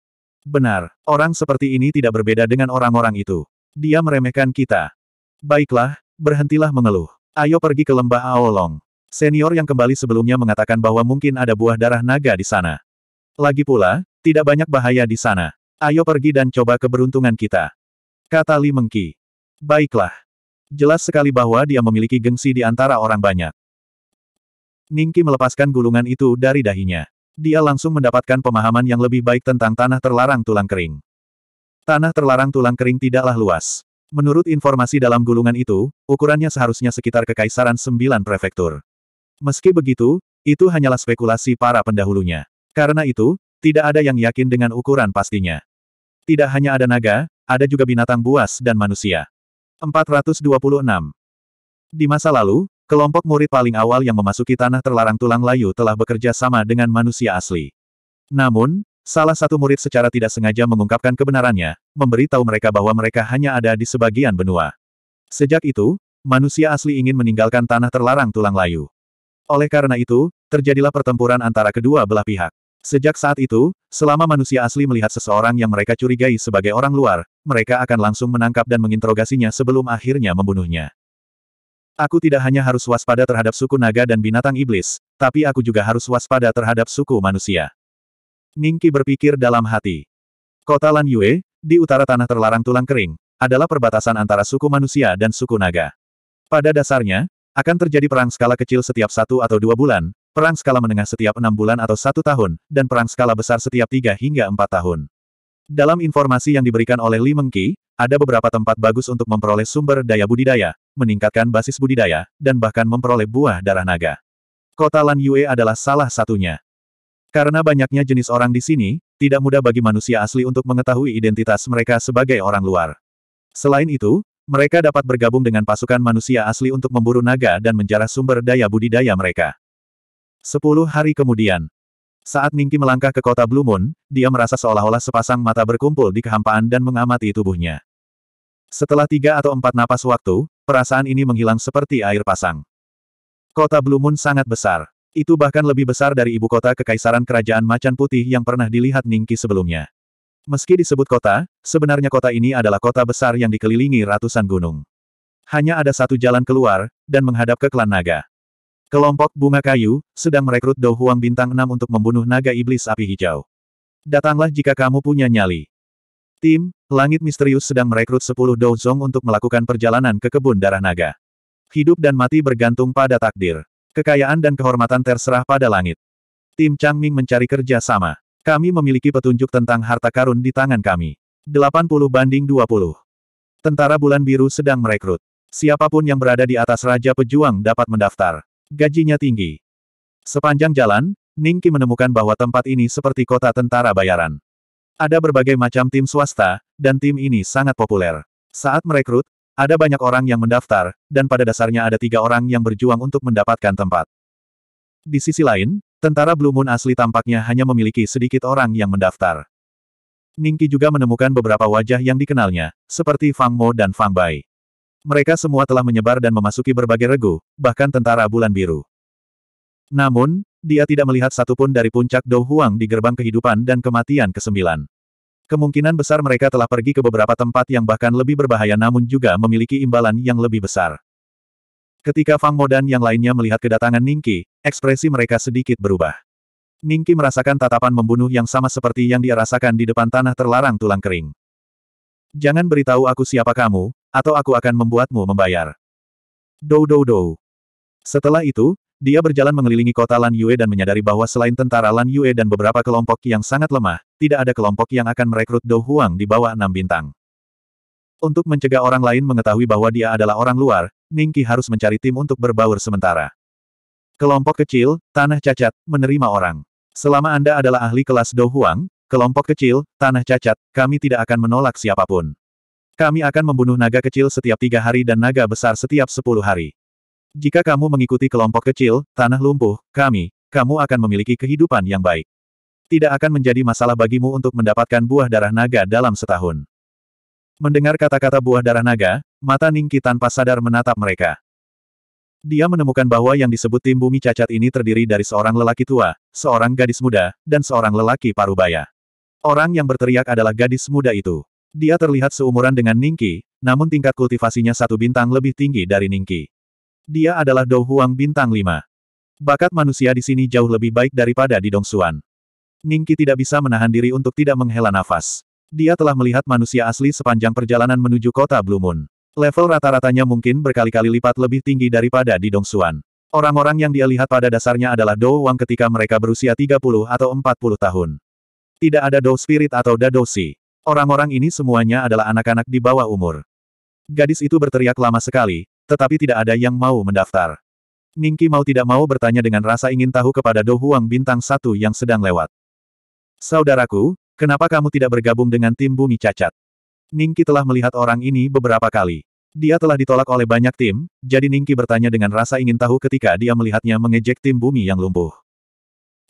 Benar, orang seperti ini tidak berbeda dengan orang-orang itu. Dia meremehkan kita. Baiklah, berhentilah mengeluh. Ayo pergi ke lembah Aolong. Senior yang kembali sebelumnya mengatakan bahwa mungkin ada buah darah naga di sana. Lagi pula, tidak banyak bahaya di sana. Ayo pergi dan coba keberuntungan kita. Kata Li Mengki. Baiklah. Jelas sekali bahwa dia memiliki gengsi di antara orang banyak. Ningki melepaskan gulungan itu dari dahinya. Dia langsung mendapatkan pemahaman yang lebih baik tentang tanah terlarang tulang kering. Tanah terlarang tulang kering tidaklah luas. Menurut informasi dalam gulungan itu, ukurannya seharusnya sekitar kekaisaran sembilan prefektur. Meski begitu, itu hanyalah spekulasi para pendahulunya. Karena itu, tidak ada yang yakin dengan ukuran pastinya. Tidak hanya ada naga, ada juga binatang buas dan manusia. 426. Di masa lalu, kelompok murid paling awal yang memasuki tanah terlarang tulang layu telah bekerja sama dengan manusia asli. Namun, salah satu murid secara tidak sengaja mengungkapkan kebenarannya, memberi tahu mereka bahwa mereka hanya ada di sebagian benua. Sejak itu, manusia asli ingin meninggalkan tanah terlarang tulang layu. Oleh karena itu, terjadilah pertempuran antara kedua belah pihak. Sejak saat itu, selama manusia asli melihat seseorang yang mereka curigai sebagai orang luar, mereka akan langsung menangkap dan menginterogasinya sebelum akhirnya membunuhnya. Aku tidak hanya harus waspada terhadap suku naga dan binatang iblis, tapi aku juga harus waspada terhadap suku manusia. Ningki berpikir dalam hati. Kota Lan Yue, di utara tanah terlarang tulang kering, adalah perbatasan antara suku manusia dan suku naga. Pada dasarnya, akan terjadi perang skala kecil setiap satu atau dua bulan, perang skala menengah setiap enam bulan atau satu tahun, dan perang skala besar setiap tiga hingga empat tahun. Dalam informasi yang diberikan oleh Li Mengqi, ada beberapa tempat bagus untuk memperoleh sumber daya budidaya, meningkatkan basis budidaya, dan bahkan memperoleh buah darah naga. Kota Lan Yue adalah salah satunya. Karena banyaknya jenis orang di sini, tidak mudah bagi manusia asli untuk mengetahui identitas mereka sebagai orang luar. Selain itu, mereka dapat bergabung dengan pasukan manusia asli untuk memburu naga dan menjarah sumber daya budidaya mereka. Sepuluh hari kemudian. Saat Ningki melangkah ke kota Blue Moon, dia merasa seolah-olah sepasang mata berkumpul di kehampaan dan mengamati tubuhnya. Setelah tiga atau empat napas waktu, perasaan ini menghilang seperti air pasang. Kota Blue Moon sangat besar. Itu bahkan lebih besar dari ibu kota kekaisaran kerajaan macan putih yang pernah dilihat Ningki sebelumnya. Meski disebut kota, sebenarnya kota ini adalah kota besar yang dikelilingi ratusan gunung. Hanya ada satu jalan keluar, dan menghadap ke klan naga. Kelompok bunga kayu, sedang merekrut Dou Huang Bintang 6 untuk membunuh naga iblis api hijau. Datanglah jika kamu punya nyali. Tim, Langit Misterius sedang merekrut 10 Dou Zong untuk melakukan perjalanan ke kebun darah naga. Hidup dan mati bergantung pada takdir. Kekayaan dan kehormatan terserah pada langit. Tim Changming mencari kerja sama. Kami memiliki petunjuk tentang harta karun di tangan kami. 80 banding 20. Tentara Bulan Biru sedang merekrut. Siapapun yang berada di atas Raja Pejuang dapat mendaftar. Gajinya tinggi. Sepanjang jalan, Ningki menemukan bahwa tempat ini seperti kota tentara bayaran. Ada berbagai macam tim swasta, dan tim ini sangat populer. Saat merekrut, ada banyak orang yang mendaftar, dan pada dasarnya ada tiga orang yang berjuang untuk mendapatkan tempat. Di sisi lain, tentara Blue Moon asli tampaknya hanya memiliki sedikit orang yang mendaftar. Ningki juga menemukan beberapa wajah yang dikenalnya, seperti Fang Mo dan Fang Bai. Mereka semua telah menyebar dan memasuki berbagai regu, bahkan tentara bulan biru. Namun, dia tidak melihat satupun dari puncak Dou Huang di gerbang kehidupan dan kematian ke-9. Kemungkinan besar mereka telah pergi ke beberapa tempat yang bahkan lebih berbahaya namun juga memiliki imbalan yang lebih besar. Ketika Fang Mo dan yang lainnya melihat kedatangan Ningki, ekspresi mereka sedikit berubah. Ningki merasakan tatapan membunuh yang sama seperti yang dia rasakan di depan tanah terlarang tulang kering. Jangan beritahu aku siapa kamu, atau aku akan membuatmu membayar. Dou dou dou. Setelah itu, dia berjalan mengelilingi kota Lan Yue dan menyadari bahwa selain tentara Lan Yue dan beberapa kelompok yang sangat lemah, tidak ada kelompok yang akan merekrut Dou Huang di bawah enam bintang. Untuk mencegah orang lain mengetahui bahwa dia adalah orang luar, Ning Qi harus mencari tim untuk berbaur sementara. Kelompok kecil, tanah cacat, menerima orang. Selama Anda adalah ahli kelas Dou Huang, kelompok kecil, tanah cacat, kami tidak akan menolak siapapun. Kami akan membunuh naga kecil setiap tiga hari dan naga besar setiap sepuluh hari. Jika kamu mengikuti kelompok kecil, tanah lumpuh, kami, kamu akan memiliki kehidupan yang baik. Tidak akan menjadi masalah bagimu untuk mendapatkan buah darah naga dalam setahun. Mendengar kata-kata buah darah naga, mata Ningki tanpa sadar menatap mereka. Dia menemukan bahwa yang disebut tim bumi cacat ini terdiri dari seorang lelaki tua, seorang gadis muda, dan seorang lelaki parubaya. Orang yang berteriak adalah gadis muda itu. Dia terlihat seumuran dengan Ningki, namun tingkat kultivasinya satu bintang lebih tinggi dari Ningki. Dia adalah Dou Huang bintang 5. Bakat manusia di sini jauh lebih baik daripada di Dongsuan. Ningki tidak bisa menahan diri untuk tidak menghela nafas. Dia telah melihat manusia asli sepanjang perjalanan menuju kota Blue Moon. Level rata-ratanya mungkin berkali-kali lipat lebih tinggi daripada di Dongsuan. Orang-orang yang dia lihat pada dasarnya adalah Dou Wang ketika mereka berusia 30 atau 40 tahun. Tidak ada Dou Spirit atau Dadosi. Orang-orang ini semuanya adalah anak-anak di bawah umur. Gadis itu berteriak lama sekali, tetapi tidak ada yang mau mendaftar. Ningki mau tidak mau bertanya dengan rasa ingin tahu kepada Do Huang bintang satu yang sedang lewat. Saudaraku, kenapa kamu tidak bergabung dengan tim bumi cacat? Ningki telah melihat orang ini beberapa kali. Dia telah ditolak oleh banyak tim, jadi Ningki bertanya dengan rasa ingin tahu ketika dia melihatnya mengejek tim bumi yang lumpuh.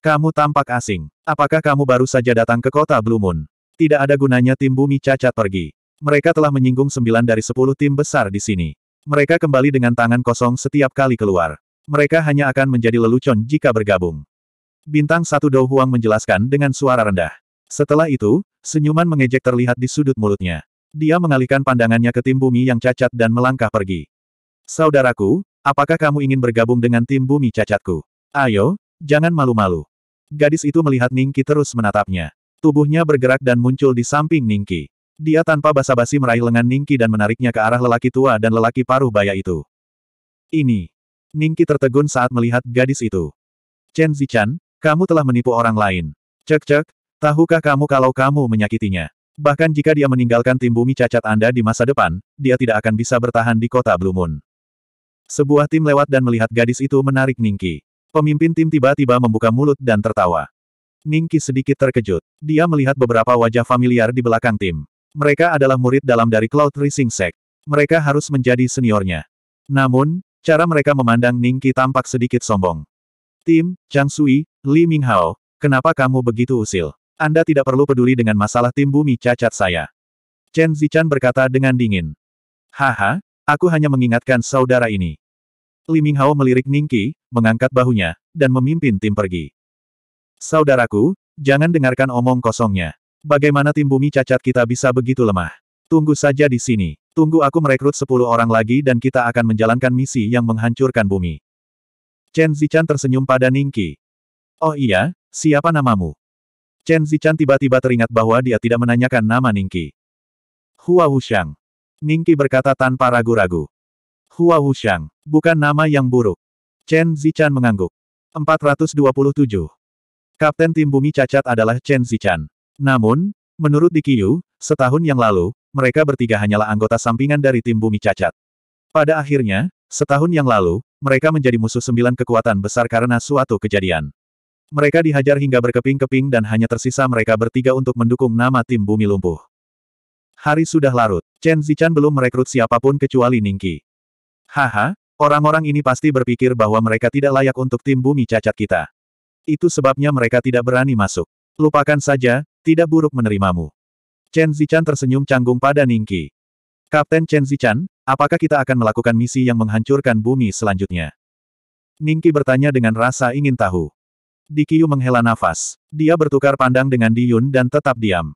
Kamu tampak asing. Apakah kamu baru saja datang ke kota Blue Moon? Tidak ada gunanya tim bumi cacat pergi. Mereka telah menyinggung sembilan dari sepuluh tim besar di sini. Mereka kembali dengan tangan kosong setiap kali keluar. Mereka hanya akan menjadi lelucon jika bergabung. Bintang satu Dou Huang menjelaskan dengan suara rendah. Setelah itu, senyuman mengejek terlihat di sudut mulutnya. Dia mengalihkan pandangannya ke tim bumi yang cacat dan melangkah pergi. Saudaraku, apakah kamu ingin bergabung dengan tim bumi cacatku? Ayo, jangan malu-malu. Gadis itu melihat Ningki terus menatapnya. Tubuhnya bergerak dan muncul di samping Ningki. Dia tanpa basa-basi meraih lengan Ningki dan menariknya ke arah lelaki tua dan lelaki paruh baya itu. Ini. Ningki tertegun saat melihat gadis itu. Chen Zichan, kamu telah menipu orang lain. Cek-cek, tahukah kamu kalau kamu menyakitinya? Bahkan jika dia meninggalkan tim bumi cacat Anda di masa depan, dia tidak akan bisa bertahan di kota Blue Moon. Sebuah tim lewat dan melihat gadis itu menarik Ningki. Pemimpin tim tiba-tiba membuka mulut dan tertawa. Ningki sedikit terkejut. Dia melihat beberapa wajah familiar di belakang tim. Mereka adalah murid dalam dari Cloud Rising Sect. Mereka harus menjadi seniornya. Namun, cara mereka memandang Ningki tampak sedikit sombong. Tim, Chang Sui, Li Minghao, kenapa kamu begitu usil? Anda tidak perlu peduli dengan masalah tim bumi cacat saya. Chen Zichan berkata dengan dingin. Haha, aku hanya mengingatkan saudara ini. Li Minghao melirik Ningki, mengangkat bahunya, dan memimpin tim pergi. Saudaraku, jangan dengarkan omong kosongnya. Bagaimana tim bumi cacat kita bisa begitu lemah? Tunggu saja di sini. Tunggu aku merekrut sepuluh orang lagi dan kita akan menjalankan misi yang menghancurkan bumi. Chen Zichan tersenyum pada Ningki. Oh iya, siapa namamu? Chen Zichan tiba-tiba teringat bahwa dia tidak menanyakan nama Ningki. Hua Wushang. Ningki berkata tanpa ragu-ragu. Hua Wushang, bukan nama yang buruk. Chen Zichan mengangguk. 427. Kapten tim bumi cacat adalah Chen Zichan. Namun, menurut Dikiyu, setahun yang lalu, mereka bertiga hanyalah anggota sampingan dari tim bumi cacat. Pada akhirnya, setahun yang lalu, mereka menjadi musuh sembilan kekuatan besar karena suatu kejadian. Mereka dihajar hingga berkeping-keping dan hanya tersisa mereka bertiga untuk mendukung nama tim bumi lumpuh. Hari sudah larut, Chen Zichan belum merekrut siapapun kecuali Ningki. Haha, orang-orang ini pasti berpikir bahwa mereka tidak layak untuk tim bumi cacat kita. Itu sebabnya mereka tidak berani masuk. Lupakan saja, tidak buruk menerimamu. Chen Zichan tersenyum canggung pada Ningki. Kapten Chen Zichan, apakah kita akan melakukan misi yang menghancurkan bumi selanjutnya? Ningki bertanya dengan rasa ingin tahu. Dikiu menghela nafas. Dia bertukar pandang dengan Diyun dan tetap diam.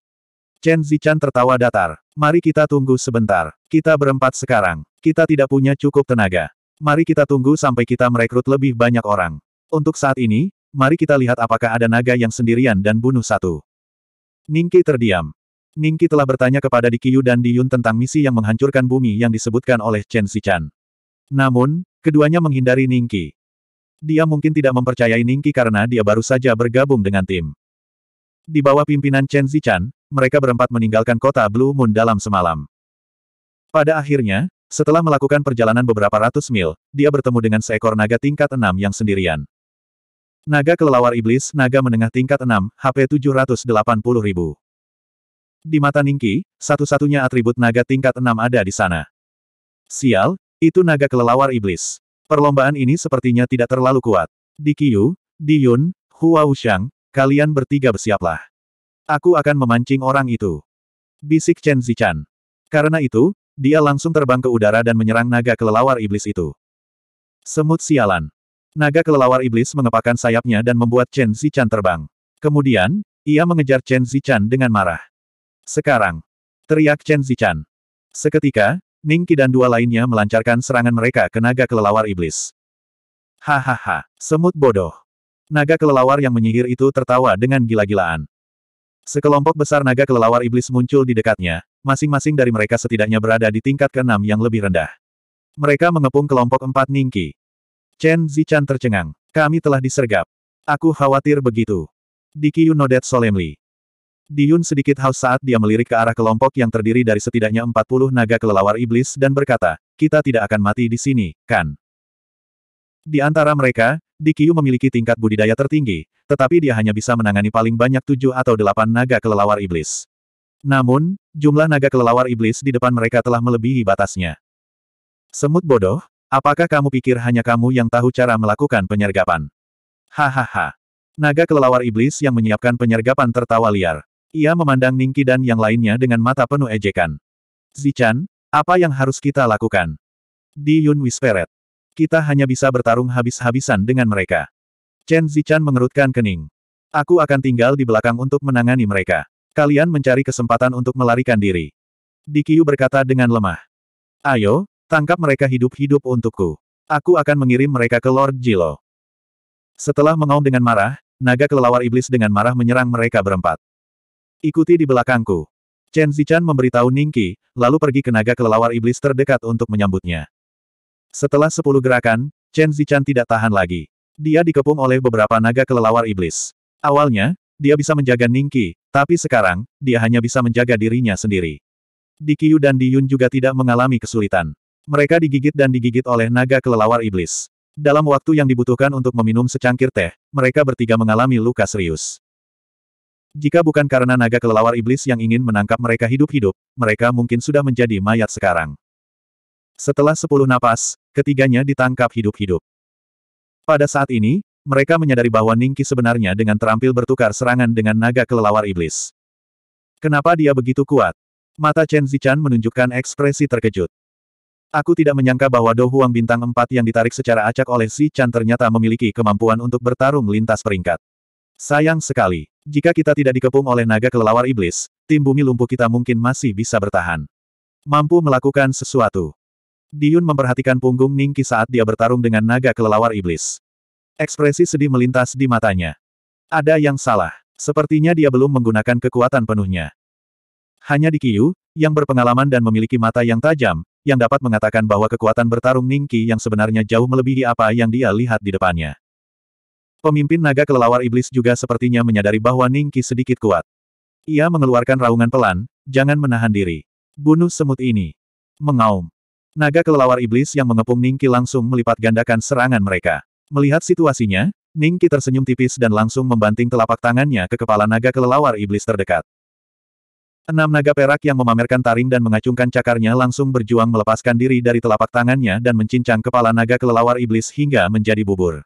Chen Zichan tertawa datar. Mari kita tunggu sebentar. Kita berempat sekarang. Kita tidak punya cukup tenaga. Mari kita tunggu sampai kita merekrut lebih banyak orang. Untuk saat ini, Mari kita lihat apakah ada naga yang sendirian dan bunuh satu. Ningki terdiam. Ningki telah bertanya kepada Dikiyu dan Diyun tentang misi yang menghancurkan bumi yang disebutkan oleh Chen Xichan. Namun, keduanya menghindari Ningki. Dia mungkin tidak mempercayai Ningki karena dia baru saja bergabung dengan tim. Di bawah pimpinan Chen Zichan, mereka berempat meninggalkan kota Blue Moon dalam semalam. Pada akhirnya, setelah melakukan perjalanan beberapa ratus mil, dia bertemu dengan seekor naga tingkat enam yang sendirian. Naga kelelawar iblis, naga menengah tingkat 6, HP 780 ribu. Di mata Ningki, satu-satunya atribut naga tingkat 6 ada di sana. Sial, itu naga kelelawar iblis. Perlombaan ini sepertinya tidak terlalu kuat. Di Qiu, Di Yun, Hua Wuxiang, kalian bertiga bersiaplah. Aku akan memancing orang itu. Bisik Chen Zichan. Karena itu, dia langsung terbang ke udara dan menyerang naga kelelawar iblis itu. Semut sialan. Naga kelelawar iblis mengepakkan sayapnya dan membuat Chen Zichan terbang. Kemudian, ia mengejar Chen Zichan dengan marah. Sekarang! Teriak Chen Zichan. Seketika, Ningki dan dua lainnya melancarkan serangan mereka ke naga kelelawar iblis. Hahaha, semut bodoh. Naga kelelawar yang menyihir itu tertawa dengan gila-gilaan. Sekelompok besar naga kelelawar iblis muncul di dekatnya, masing-masing dari mereka setidaknya berada di tingkat keenam yang lebih rendah. Mereka mengepung kelompok empat Ningki. Chen Zichan tercengang. Kami telah disergap. Aku khawatir begitu. Diki nodded solemnly. Diyun sedikit haus saat dia melirik ke arah kelompok yang terdiri dari setidaknya 40 naga kelelawar iblis dan berkata, kita tidak akan mati di sini, kan? Di antara mereka, Dikyu memiliki tingkat budidaya tertinggi, tetapi dia hanya bisa menangani paling banyak tujuh atau delapan naga kelelawar iblis. Namun, jumlah naga kelelawar iblis di depan mereka telah melebihi batasnya. Semut bodoh, Apakah kamu pikir hanya kamu yang tahu cara melakukan penyergapan? Hahaha. Naga kelelawar iblis yang menyiapkan penyergapan tertawa liar. Ia memandang Ningki dan yang lainnya dengan mata penuh ejekan. Zichan, apa yang harus kita lakukan? Di Yun Whispered. Kita hanya bisa bertarung habis-habisan dengan mereka. Chen Zichan mengerutkan kening. Aku akan tinggal di belakang untuk menangani mereka. Kalian mencari kesempatan untuk melarikan diri. Dikiu berkata dengan lemah. Ayo, Tangkap mereka hidup-hidup untukku. Aku akan mengirim mereka ke Lord Jilo. Setelah mengaum dengan marah, naga kelelawar iblis dengan marah menyerang mereka berempat. Ikuti di belakangku. Chen Zichan memberitahu Ningki, lalu pergi ke naga kelelawar iblis terdekat untuk menyambutnya. Setelah sepuluh gerakan, Chen Zichan tidak tahan lagi. Dia dikepung oleh beberapa naga kelelawar iblis. Awalnya, dia bisa menjaga Ningki, tapi sekarang, dia hanya bisa menjaga dirinya sendiri. Di Qiu dan Di Yun juga tidak mengalami kesulitan. Mereka digigit dan digigit oleh naga kelelawar iblis. Dalam waktu yang dibutuhkan untuk meminum secangkir teh, mereka bertiga mengalami luka serius. Jika bukan karena naga kelelawar iblis yang ingin menangkap mereka hidup-hidup, mereka mungkin sudah menjadi mayat sekarang. Setelah sepuluh napas, ketiganya ditangkap hidup-hidup. Pada saat ini, mereka menyadari bahwa Ningki sebenarnya dengan terampil bertukar serangan dengan naga kelelawar iblis. Kenapa dia begitu kuat? Mata Chen Zichan menunjukkan ekspresi terkejut. Aku tidak menyangka bahwa Dohuang bintang 4 yang ditarik secara acak oleh Si Chan ternyata memiliki kemampuan untuk bertarung lintas peringkat. Sayang sekali. Jika kita tidak dikepung oleh naga kelelawar iblis, tim bumi lumpuh kita mungkin masih bisa bertahan. Mampu melakukan sesuatu. Diyun memperhatikan punggung Ningki saat dia bertarung dengan naga kelelawar iblis. Ekspresi sedih melintas di matanya. Ada yang salah. Sepertinya dia belum menggunakan kekuatan penuhnya. Hanya di Kiyu, yang berpengalaman dan memiliki mata yang tajam, yang dapat mengatakan bahwa kekuatan bertarung Ningki yang sebenarnya jauh melebihi apa yang dia lihat di depannya. Pemimpin naga kelelawar iblis juga sepertinya menyadari bahwa Ningki sedikit kuat. Ia mengeluarkan raungan pelan, jangan menahan diri. Bunuh semut ini. Mengaum. Naga kelelawar iblis yang mengepung Ningki langsung melipat gandakan serangan mereka. Melihat situasinya, Ningki tersenyum tipis dan langsung membanting telapak tangannya ke kepala naga kelelawar iblis terdekat. Enam naga perak yang memamerkan taring dan mengacungkan cakarnya langsung berjuang melepaskan diri dari telapak tangannya dan mencincang kepala naga kelelawar iblis hingga menjadi bubur.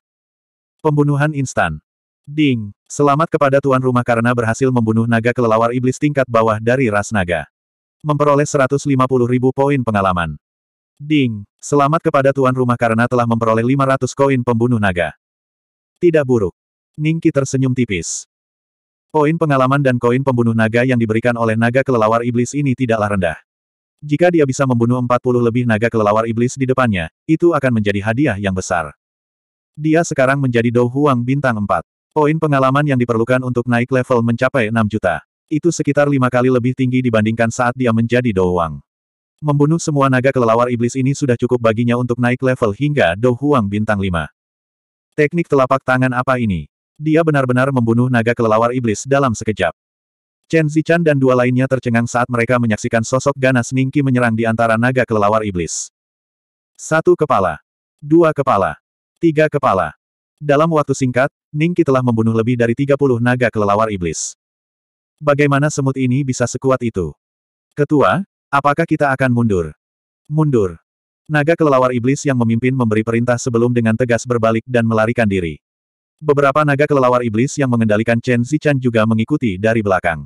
Pembunuhan instan. Ding! Selamat kepada tuan rumah karena berhasil membunuh naga kelelawar iblis tingkat bawah dari ras naga. Memperoleh 150 ribu poin pengalaman. Ding! Selamat kepada tuan rumah karena telah memperoleh 500 koin pembunuh naga. Tidak buruk. Ningki tersenyum tipis. Poin pengalaman dan koin pembunuh naga yang diberikan oleh naga kelelawar iblis ini tidaklah rendah. Jika dia bisa membunuh 40 lebih naga kelelawar iblis di depannya, itu akan menjadi hadiah yang besar. Dia sekarang menjadi Dou Huang bintang 4. Poin pengalaman yang diperlukan untuk naik level mencapai 6 juta. Itu sekitar lima kali lebih tinggi dibandingkan saat dia menjadi Dou Huang. Membunuh semua naga kelelawar iblis ini sudah cukup baginya untuk naik level hingga Dou Huang bintang 5. Teknik telapak tangan apa ini? Dia benar-benar membunuh naga kelelawar iblis dalam sekejap. Chen Zichan dan dua lainnya tercengang saat mereka menyaksikan sosok ganas Ningki menyerang di antara naga kelelawar iblis. Satu kepala. Dua kepala. Tiga kepala. Dalam waktu singkat, Ningki telah membunuh lebih dari 30 naga kelelawar iblis. Bagaimana semut ini bisa sekuat itu? Ketua, apakah kita akan mundur? Mundur. Naga kelelawar iblis yang memimpin memberi perintah sebelum dengan tegas berbalik dan melarikan diri. Beberapa naga kelelawar iblis yang mengendalikan Chen Zichan juga mengikuti dari belakang.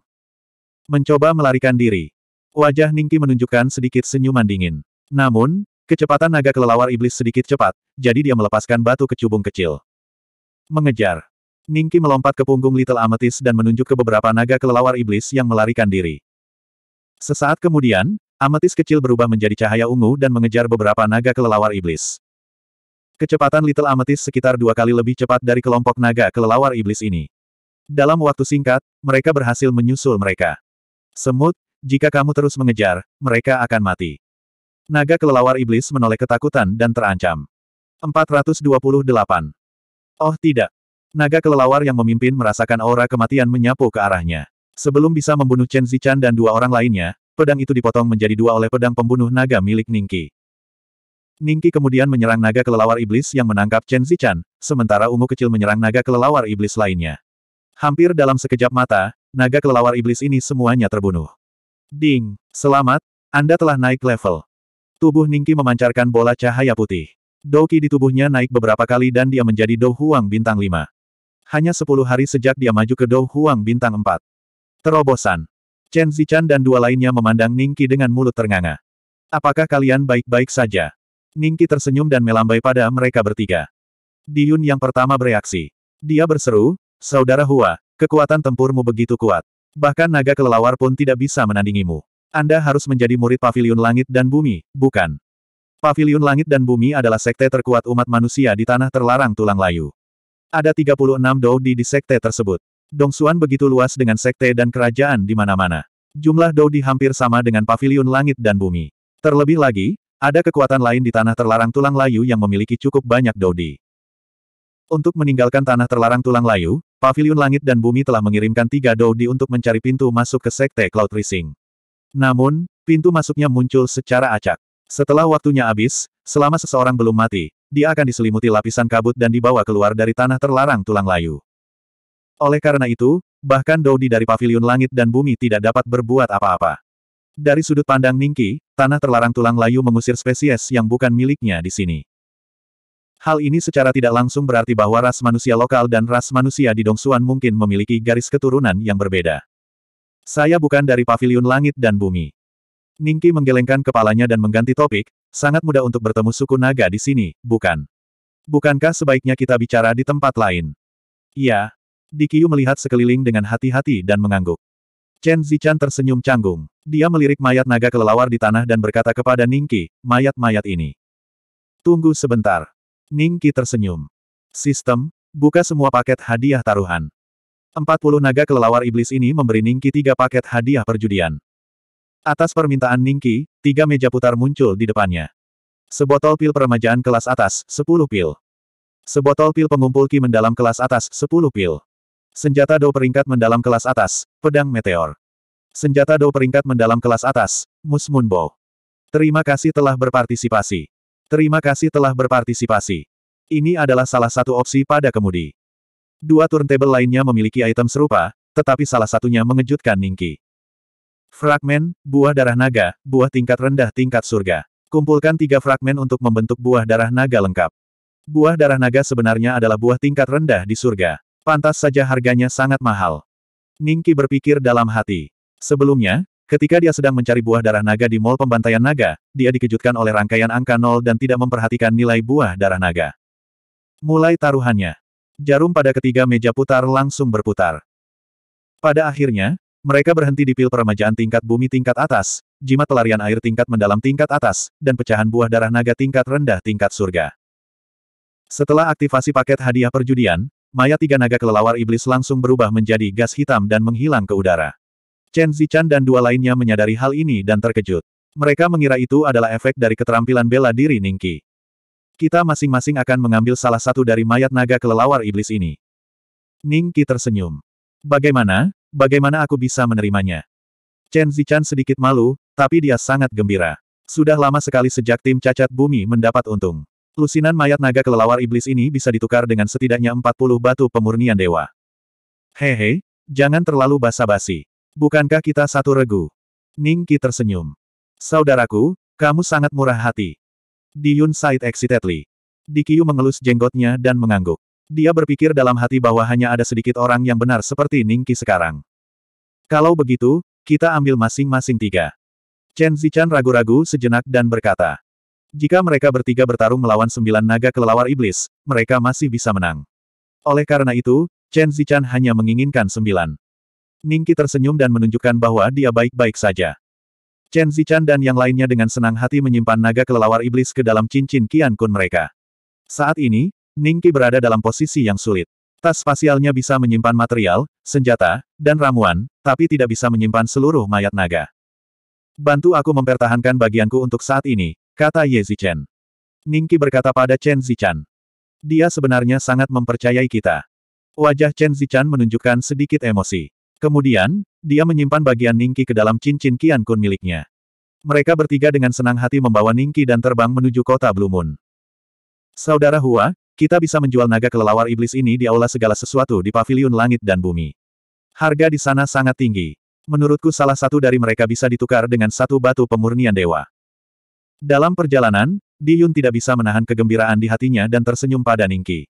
Mencoba melarikan diri. Wajah Ningki menunjukkan sedikit senyuman dingin. Namun, kecepatan naga kelelawar iblis sedikit cepat, jadi dia melepaskan batu kecubung kecil. Mengejar. Ningki melompat ke punggung Little Amethyst dan menunjuk ke beberapa naga kelelawar iblis yang melarikan diri. Sesaat kemudian, Amethyst kecil berubah menjadi cahaya ungu dan mengejar beberapa naga kelelawar iblis. Kecepatan Little Amethyst sekitar dua kali lebih cepat dari kelompok naga kelelawar iblis ini. Dalam waktu singkat, mereka berhasil menyusul mereka. Semut, jika kamu terus mengejar, mereka akan mati. Naga kelelawar iblis menoleh ketakutan dan terancam. 428. Oh tidak. Naga kelelawar yang memimpin merasakan aura kematian menyapu ke arahnya. Sebelum bisa membunuh Chen Zichan dan dua orang lainnya, pedang itu dipotong menjadi dua oleh pedang pembunuh naga milik Ningki. Ningki kemudian menyerang naga kelelawar iblis yang menangkap Chen Zichan, sementara ungu kecil menyerang naga kelelawar iblis lainnya. Hampir dalam sekejap mata, naga kelelawar iblis ini semuanya terbunuh. Ding, selamat, Anda telah naik level. Tubuh Ningki memancarkan bola cahaya putih. Doki di tubuhnya naik beberapa kali dan dia menjadi Dou Huang bintang 5. Hanya 10 hari sejak dia maju ke Dou Huang bintang 4. Terobosan. Chen Zichan dan dua lainnya memandang Ningki dengan mulut ternganga. Apakah kalian baik-baik saja? Ningki tersenyum dan melambai pada mereka bertiga. Diyun yang pertama bereaksi. Dia berseru, Saudara Hua, kekuatan tempurmu begitu kuat. Bahkan naga kelelawar pun tidak bisa menandingimu. Anda harus menjadi murid Paviliun Langit dan Bumi, bukan? Paviliun Langit dan Bumi adalah sekte terkuat umat manusia di tanah terlarang tulang layu. Ada 36 doudi di sekte tersebut. Dongsuan begitu luas dengan sekte dan kerajaan di mana-mana. Jumlah doudi hampir sama dengan Paviliun Langit dan Bumi. Terlebih lagi, ada kekuatan lain di tanah terlarang tulang layu yang memiliki cukup banyak dodi. Untuk meninggalkan tanah terlarang tulang layu, Paviliun Langit dan Bumi telah mengirimkan tiga dodi untuk mencari pintu masuk ke Sekte Cloud Rising. Namun, pintu masuknya muncul secara acak. Setelah waktunya habis, selama seseorang belum mati, dia akan diselimuti lapisan kabut dan dibawa keluar dari tanah terlarang tulang layu. Oleh karena itu, bahkan Dodi dari Paviliun Langit dan Bumi tidak dapat berbuat apa-apa. Dari sudut pandang Ningki, tanah terlarang tulang layu mengusir spesies yang bukan miliknya di sini. Hal ini secara tidak langsung berarti bahwa ras manusia lokal dan ras manusia di Dongsuan mungkin memiliki garis keturunan yang berbeda. Saya bukan dari pavilion langit dan bumi. Ningki menggelengkan kepalanya dan mengganti topik, sangat mudah untuk bertemu suku naga di sini, bukan? Bukankah sebaiknya kita bicara di tempat lain? Iya. Dikiu melihat sekeliling dengan hati-hati dan mengangguk. Chen Zichan tersenyum canggung. Dia melirik mayat naga kelelawar di tanah dan berkata kepada Ningki, mayat-mayat ini. Tunggu sebentar. Ningki tersenyum. Sistem, buka semua paket hadiah taruhan. 40 naga kelelawar iblis ini memberi Ningki tiga paket hadiah perjudian. Atas permintaan Ningki, tiga meja putar muncul di depannya. Sebotol pil peremajaan kelas atas, 10 pil. Sebotol pil pengumpul ki mendalam kelas atas, 10 pil. Senjata Do peringkat mendalam kelas atas, pedang meteor. Senjata Do peringkat mendalam kelas atas, Mus Moonbow. Terima kasih telah berpartisipasi. Terima kasih telah berpartisipasi. Ini adalah salah satu opsi pada kemudi. Dua turntable lainnya memiliki item serupa, tetapi salah satunya mengejutkan Ningki. Fragmen, buah darah naga, buah tingkat rendah tingkat surga. Kumpulkan tiga fragmen untuk membentuk buah darah naga lengkap. Buah darah naga sebenarnya adalah buah tingkat rendah di surga. Pantas saja harganya sangat mahal. Ningki berpikir dalam hati. Sebelumnya, ketika dia sedang mencari buah darah naga di mall pembantaian naga, dia dikejutkan oleh rangkaian angka nol dan tidak memperhatikan nilai buah darah naga. Mulai taruhannya. Jarum pada ketiga meja putar langsung berputar. Pada akhirnya, mereka berhenti di pil peremajaan tingkat bumi tingkat atas, jimat pelarian air tingkat mendalam tingkat atas, dan pecahan buah darah naga tingkat rendah tingkat surga. Setelah aktivasi paket hadiah perjudian, Mayat tiga naga kelelawar iblis langsung berubah menjadi gas hitam dan menghilang ke udara. Chen Zichan dan dua lainnya menyadari hal ini dan terkejut. Mereka mengira itu adalah efek dari keterampilan bela diri Ningki. Kita masing-masing akan mengambil salah satu dari mayat naga kelelawar iblis ini. Ningki tersenyum. Bagaimana? Bagaimana aku bisa menerimanya? Chen Zichan sedikit malu, tapi dia sangat gembira. Sudah lama sekali sejak tim cacat bumi mendapat untung. Lusinan mayat naga kelelawar iblis ini bisa ditukar dengan setidaknya 40 batu pemurnian dewa. Hehe, jangan terlalu basa-basi. Bukankah kita satu regu? Ningki tersenyum. Saudaraku, kamu sangat murah hati. Diyun Said excitedly. Dikiyu mengelus jenggotnya dan mengangguk. Dia berpikir dalam hati bahwa hanya ada sedikit orang yang benar seperti Ningki sekarang. Kalau begitu, kita ambil masing-masing tiga. Chen Zichan ragu-ragu sejenak dan berkata, jika mereka bertiga bertarung melawan sembilan naga kelelawar iblis, mereka masih bisa menang. Oleh karena itu, Chen Zichan hanya menginginkan sembilan. Ningki tersenyum dan menunjukkan bahwa dia baik-baik saja. Chen Zichan dan yang lainnya dengan senang hati menyimpan naga kelelawar iblis ke dalam cincin Qian Kun mereka. Saat ini, Ningki berada dalam posisi yang sulit. Tas spasialnya bisa menyimpan material, senjata, dan ramuan, tapi tidak bisa menyimpan seluruh mayat naga. Bantu aku mempertahankan bagianku untuk saat ini, Kata Ye Zichen. Ningki berkata pada Chen Zichan. Dia sebenarnya sangat mempercayai kita. Wajah Chen Zichan menunjukkan sedikit emosi. Kemudian, dia menyimpan bagian Ningki ke dalam cincin Qian Kun miliknya. Mereka bertiga dengan senang hati membawa Ningki dan terbang menuju kota Blue Moon. Saudara Hua, kita bisa menjual naga kelelawar iblis ini di aula segala sesuatu di pavilion langit dan bumi. Harga di sana sangat tinggi. Menurutku salah satu dari mereka bisa ditukar dengan satu batu pemurnian dewa. Dalam perjalanan, Diyun tidak bisa menahan kegembiraan di hatinya dan tersenyum pada Ningki.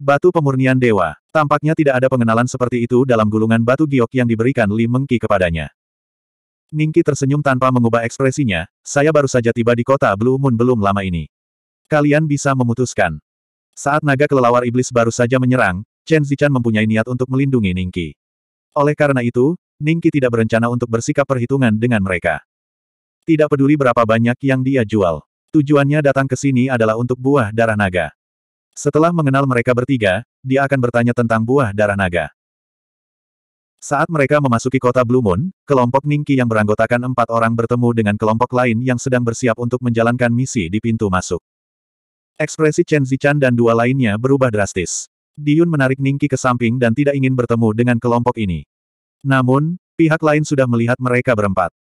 Batu pemurnian dewa. Tampaknya tidak ada pengenalan seperti itu dalam gulungan batu giok yang diberikan Li Mengki kepadanya. Ningki tersenyum tanpa mengubah ekspresinya, saya baru saja tiba di kota Blue Moon belum lama ini. Kalian bisa memutuskan. Saat naga kelelawar iblis baru saja menyerang, Chen Zichan mempunyai niat untuk melindungi Ningki. Oleh karena itu, Ningki tidak berencana untuk bersikap perhitungan dengan mereka. Tidak peduli berapa banyak yang dia jual. Tujuannya datang ke sini adalah untuk buah darah naga. Setelah mengenal mereka bertiga, dia akan bertanya tentang buah darah naga. Saat mereka memasuki kota Blue Moon, kelompok Ningki yang beranggotakan empat orang bertemu dengan kelompok lain yang sedang bersiap untuk menjalankan misi di pintu masuk. Ekspresi Chen Zichan dan dua lainnya berubah drastis. Diyun menarik Ningki ke samping dan tidak ingin bertemu dengan kelompok ini. Namun, pihak lain sudah melihat mereka berempat.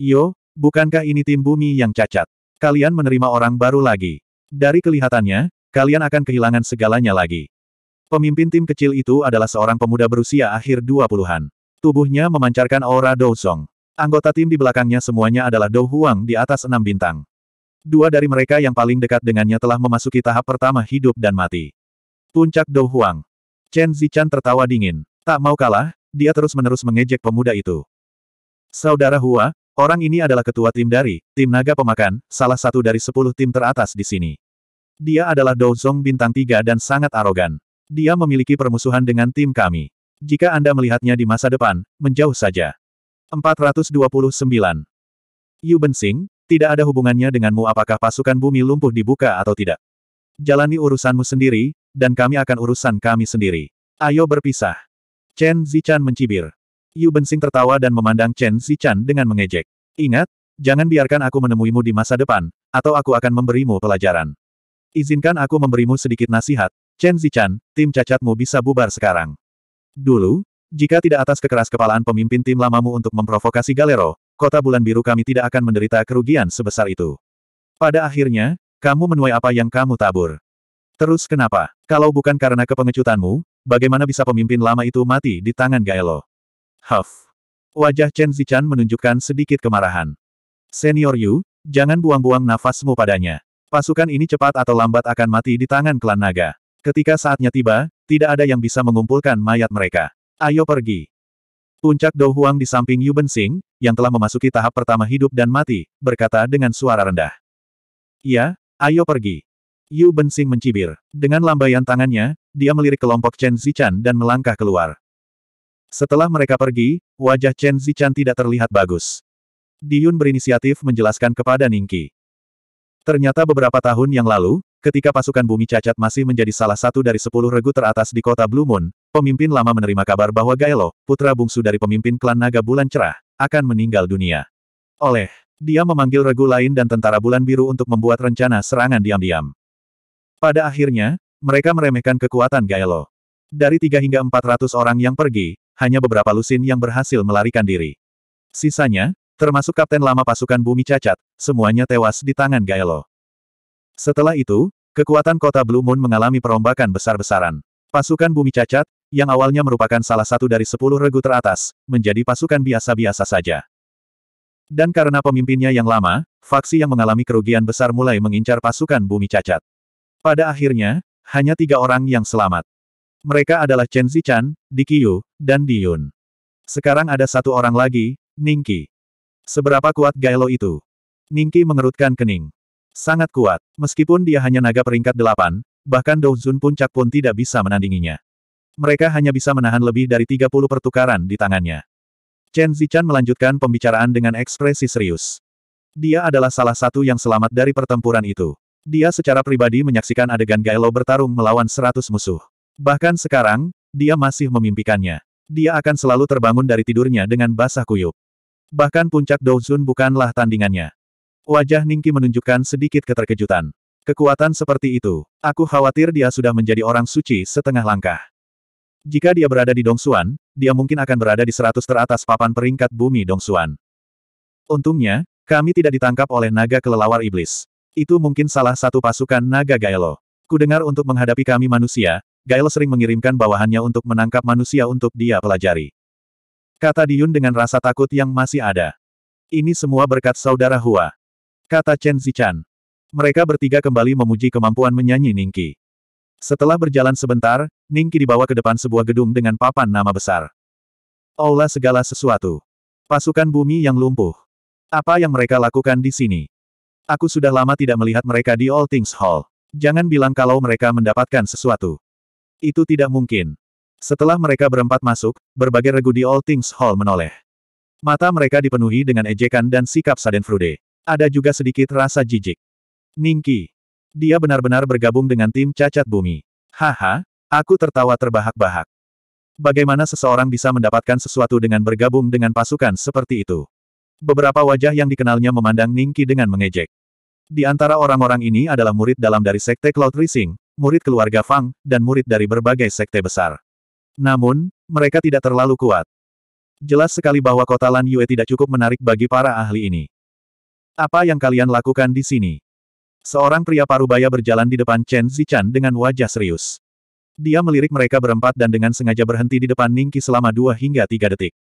Yo, Bukankah ini tim bumi yang cacat? Kalian menerima orang baru lagi. Dari kelihatannya, kalian akan kehilangan segalanya lagi. Pemimpin tim kecil itu adalah seorang pemuda berusia akhir 20-an. Tubuhnya memancarkan aura Song. Anggota tim di belakangnya semuanya adalah Dou Huang di atas enam bintang. Dua dari mereka yang paling dekat dengannya telah memasuki tahap pertama hidup dan mati. Puncak Dou Huang. Chen Zichan tertawa dingin. Tak mau kalah, dia terus-menerus mengejek pemuda itu. Saudara Hua, Orang ini adalah ketua tim dari tim naga pemakan, salah satu dari sepuluh tim teratas di sini. Dia adalah Dou Zong bintang tiga dan sangat arogan. Dia memiliki permusuhan dengan tim kami. Jika Anda melihatnya di masa depan, menjauh saja. 429. Yu Bensing, tidak ada hubungannya denganmu apakah pasukan bumi lumpuh dibuka atau tidak. Jalani urusanmu sendiri, dan kami akan urusan kami sendiri. Ayo berpisah. Chen Zichan mencibir. Yu Bensing tertawa dan memandang Chen Xichan dengan mengejek. Ingat, jangan biarkan aku menemuimu di masa depan, atau aku akan memberimu pelajaran. Izinkan aku memberimu sedikit nasihat, Chen Zichan, tim cacatmu bisa bubar sekarang. Dulu, jika tidak atas kekeras kepalaan pemimpin tim lamamu untuk memprovokasi Galero, kota bulan biru kami tidak akan menderita kerugian sebesar itu. Pada akhirnya, kamu menuai apa yang kamu tabur. Terus kenapa? Kalau bukan karena kepengecutanmu, bagaimana bisa pemimpin lama itu mati di tangan Gaelo? Huff. Wajah Chen Zichan menunjukkan sedikit kemarahan. Senior Yu, jangan buang-buang nafasmu padanya. Pasukan ini cepat atau lambat akan mati di tangan klan naga. Ketika saatnya tiba, tidak ada yang bisa mengumpulkan mayat mereka. Ayo pergi. Puncak Dou Huang di samping Yu Bensing, yang telah memasuki tahap pertama hidup dan mati, berkata dengan suara rendah. Ya, ayo pergi. Yu Bensing mencibir. Dengan lambaian tangannya, dia melirik kelompok Chen Zichan dan melangkah keluar. Setelah mereka pergi, wajah Chen Zichan tidak terlihat bagus. Diyun berinisiatif menjelaskan kepada Ningki. Ternyata beberapa tahun yang lalu, ketika pasukan bumi cacat masih menjadi salah satu dari sepuluh regu teratas di kota Blue Moon, pemimpin lama menerima kabar bahwa Gaelo, putra bungsu dari pemimpin klan Naga Bulan Cerah, akan meninggal dunia. Oleh, dia memanggil regu lain dan tentara Bulan Biru untuk membuat rencana serangan diam-diam. Pada akhirnya, mereka meremehkan kekuatan Gaelo. Dari tiga hingga empat ratus orang yang pergi, hanya beberapa lusin yang berhasil melarikan diri. Sisanya, termasuk kapten lama pasukan bumi cacat, semuanya tewas di tangan Gaelo. Setelah itu, kekuatan kota Blue Moon mengalami perombakan besar-besaran. Pasukan bumi cacat, yang awalnya merupakan salah satu dari sepuluh regu teratas, menjadi pasukan biasa-biasa saja. Dan karena pemimpinnya yang lama, faksi yang mengalami kerugian besar mulai mengincar pasukan bumi cacat. Pada akhirnya, hanya tiga orang yang selamat. Mereka adalah Chen Zichan, Dikiyu, dan Diyun. Sekarang ada satu orang lagi, Ningki. Seberapa kuat Gailo itu? Ningki mengerutkan kening. Sangat kuat, meskipun dia hanya naga peringkat delapan, bahkan Douzun puncak pun tidak bisa menandinginya. Mereka hanya bisa menahan lebih dari 30 pertukaran di tangannya. Chen Zichan melanjutkan pembicaraan dengan ekspresi serius. Dia adalah salah satu yang selamat dari pertempuran itu. Dia secara pribadi menyaksikan adegan Gaelo bertarung melawan seratus musuh. Bahkan sekarang, dia masih memimpikannya. Dia akan selalu terbangun dari tidurnya dengan basah kuyup. Bahkan puncak Douzun bukanlah tandingannya. Wajah Ningki menunjukkan sedikit keterkejutan. Kekuatan seperti itu, aku khawatir dia sudah menjadi orang suci setengah langkah. Jika dia berada di Dongsuan, dia mungkin akan berada di seratus teratas papan peringkat bumi Dongsuan. Untungnya, kami tidak ditangkap oleh naga kelelawar iblis. Itu mungkin salah satu pasukan naga Gaelo. Kudengar untuk menghadapi kami manusia, Gail sering mengirimkan bawahannya untuk menangkap manusia untuk dia pelajari. Kata Diyun dengan rasa takut yang masih ada. Ini semua berkat saudara Hua. Kata Chen Zichan. Mereka bertiga kembali memuji kemampuan menyanyi Ningki. Setelah berjalan sebentar, Ningki dibawa ke depan sebuah gedung dengan papan nama besar. Aula segala sesuatu. Pasukan bumi yang lumpuh. Apa yang mereka lakukan di sini? Aku sudah lama tidak melihat mereka di All Things Hall. Jangan bilang kalau mereka mendapatkan sesuatu. Itu tidak mungkin. Setelah mereka berempat masuk, berbagai regu di All Things Hall menoleh. Mata mereka dipenuhi dengan ejekan dan sikap Sadenfrude. Ada juga sedikit rasa jijik. Ningki. Dia benar-benar bergabung dengan tim cacat bumi. Haha, aku tertawa terbahak-bahak. Bagaimana seseorang bisa mendapatkan sesuatu dengan bergabung dengan pasukan seperti itu? Beberapa wajah yang dikenalnya memandang Ningki dengan mengejek. Di antara orang-orang ini adalah murid dalam dari Sekte Cloud Rising, murid keluarga Fang, dan murid dari berbagai sekte besar. Namun, mereka tidak terlalu kuat. Jelas sekali bahwa kota Lan Yue tidak cukup menarik bagi para ahli ini. Apa yang kalian lakukan di sini? Seorang pria parubaya berjalan di depan Chen Zichan dengan wajah serius. Dia melirik mereka berempat dan dengan sengaja berhenti di depan Ningki selama dua hingga tiga detik.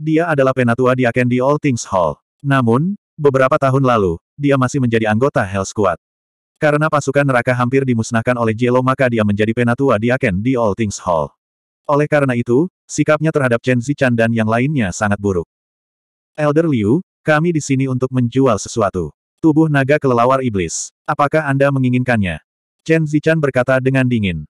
Dia adalah penatua di Akendi All Things Hall. Namun, beberapa tahun lalu, dia masih menjadi anggota Hell Squad. Karena pasukan neraka hampir dimusnahkan oleh Jelo maka dia menjadi penatua di Aken di All Things Hall. Oleh karena itu, sikapnya terhadap Chen Zichan dan yang lainnya sangat buruk. Elder Liu, kami di sini untuk menjual sesuatu. Tubuh naga kelelawar iblis. Apakah Anda menginginkannya? Chen Zichan berkata dengan dingin.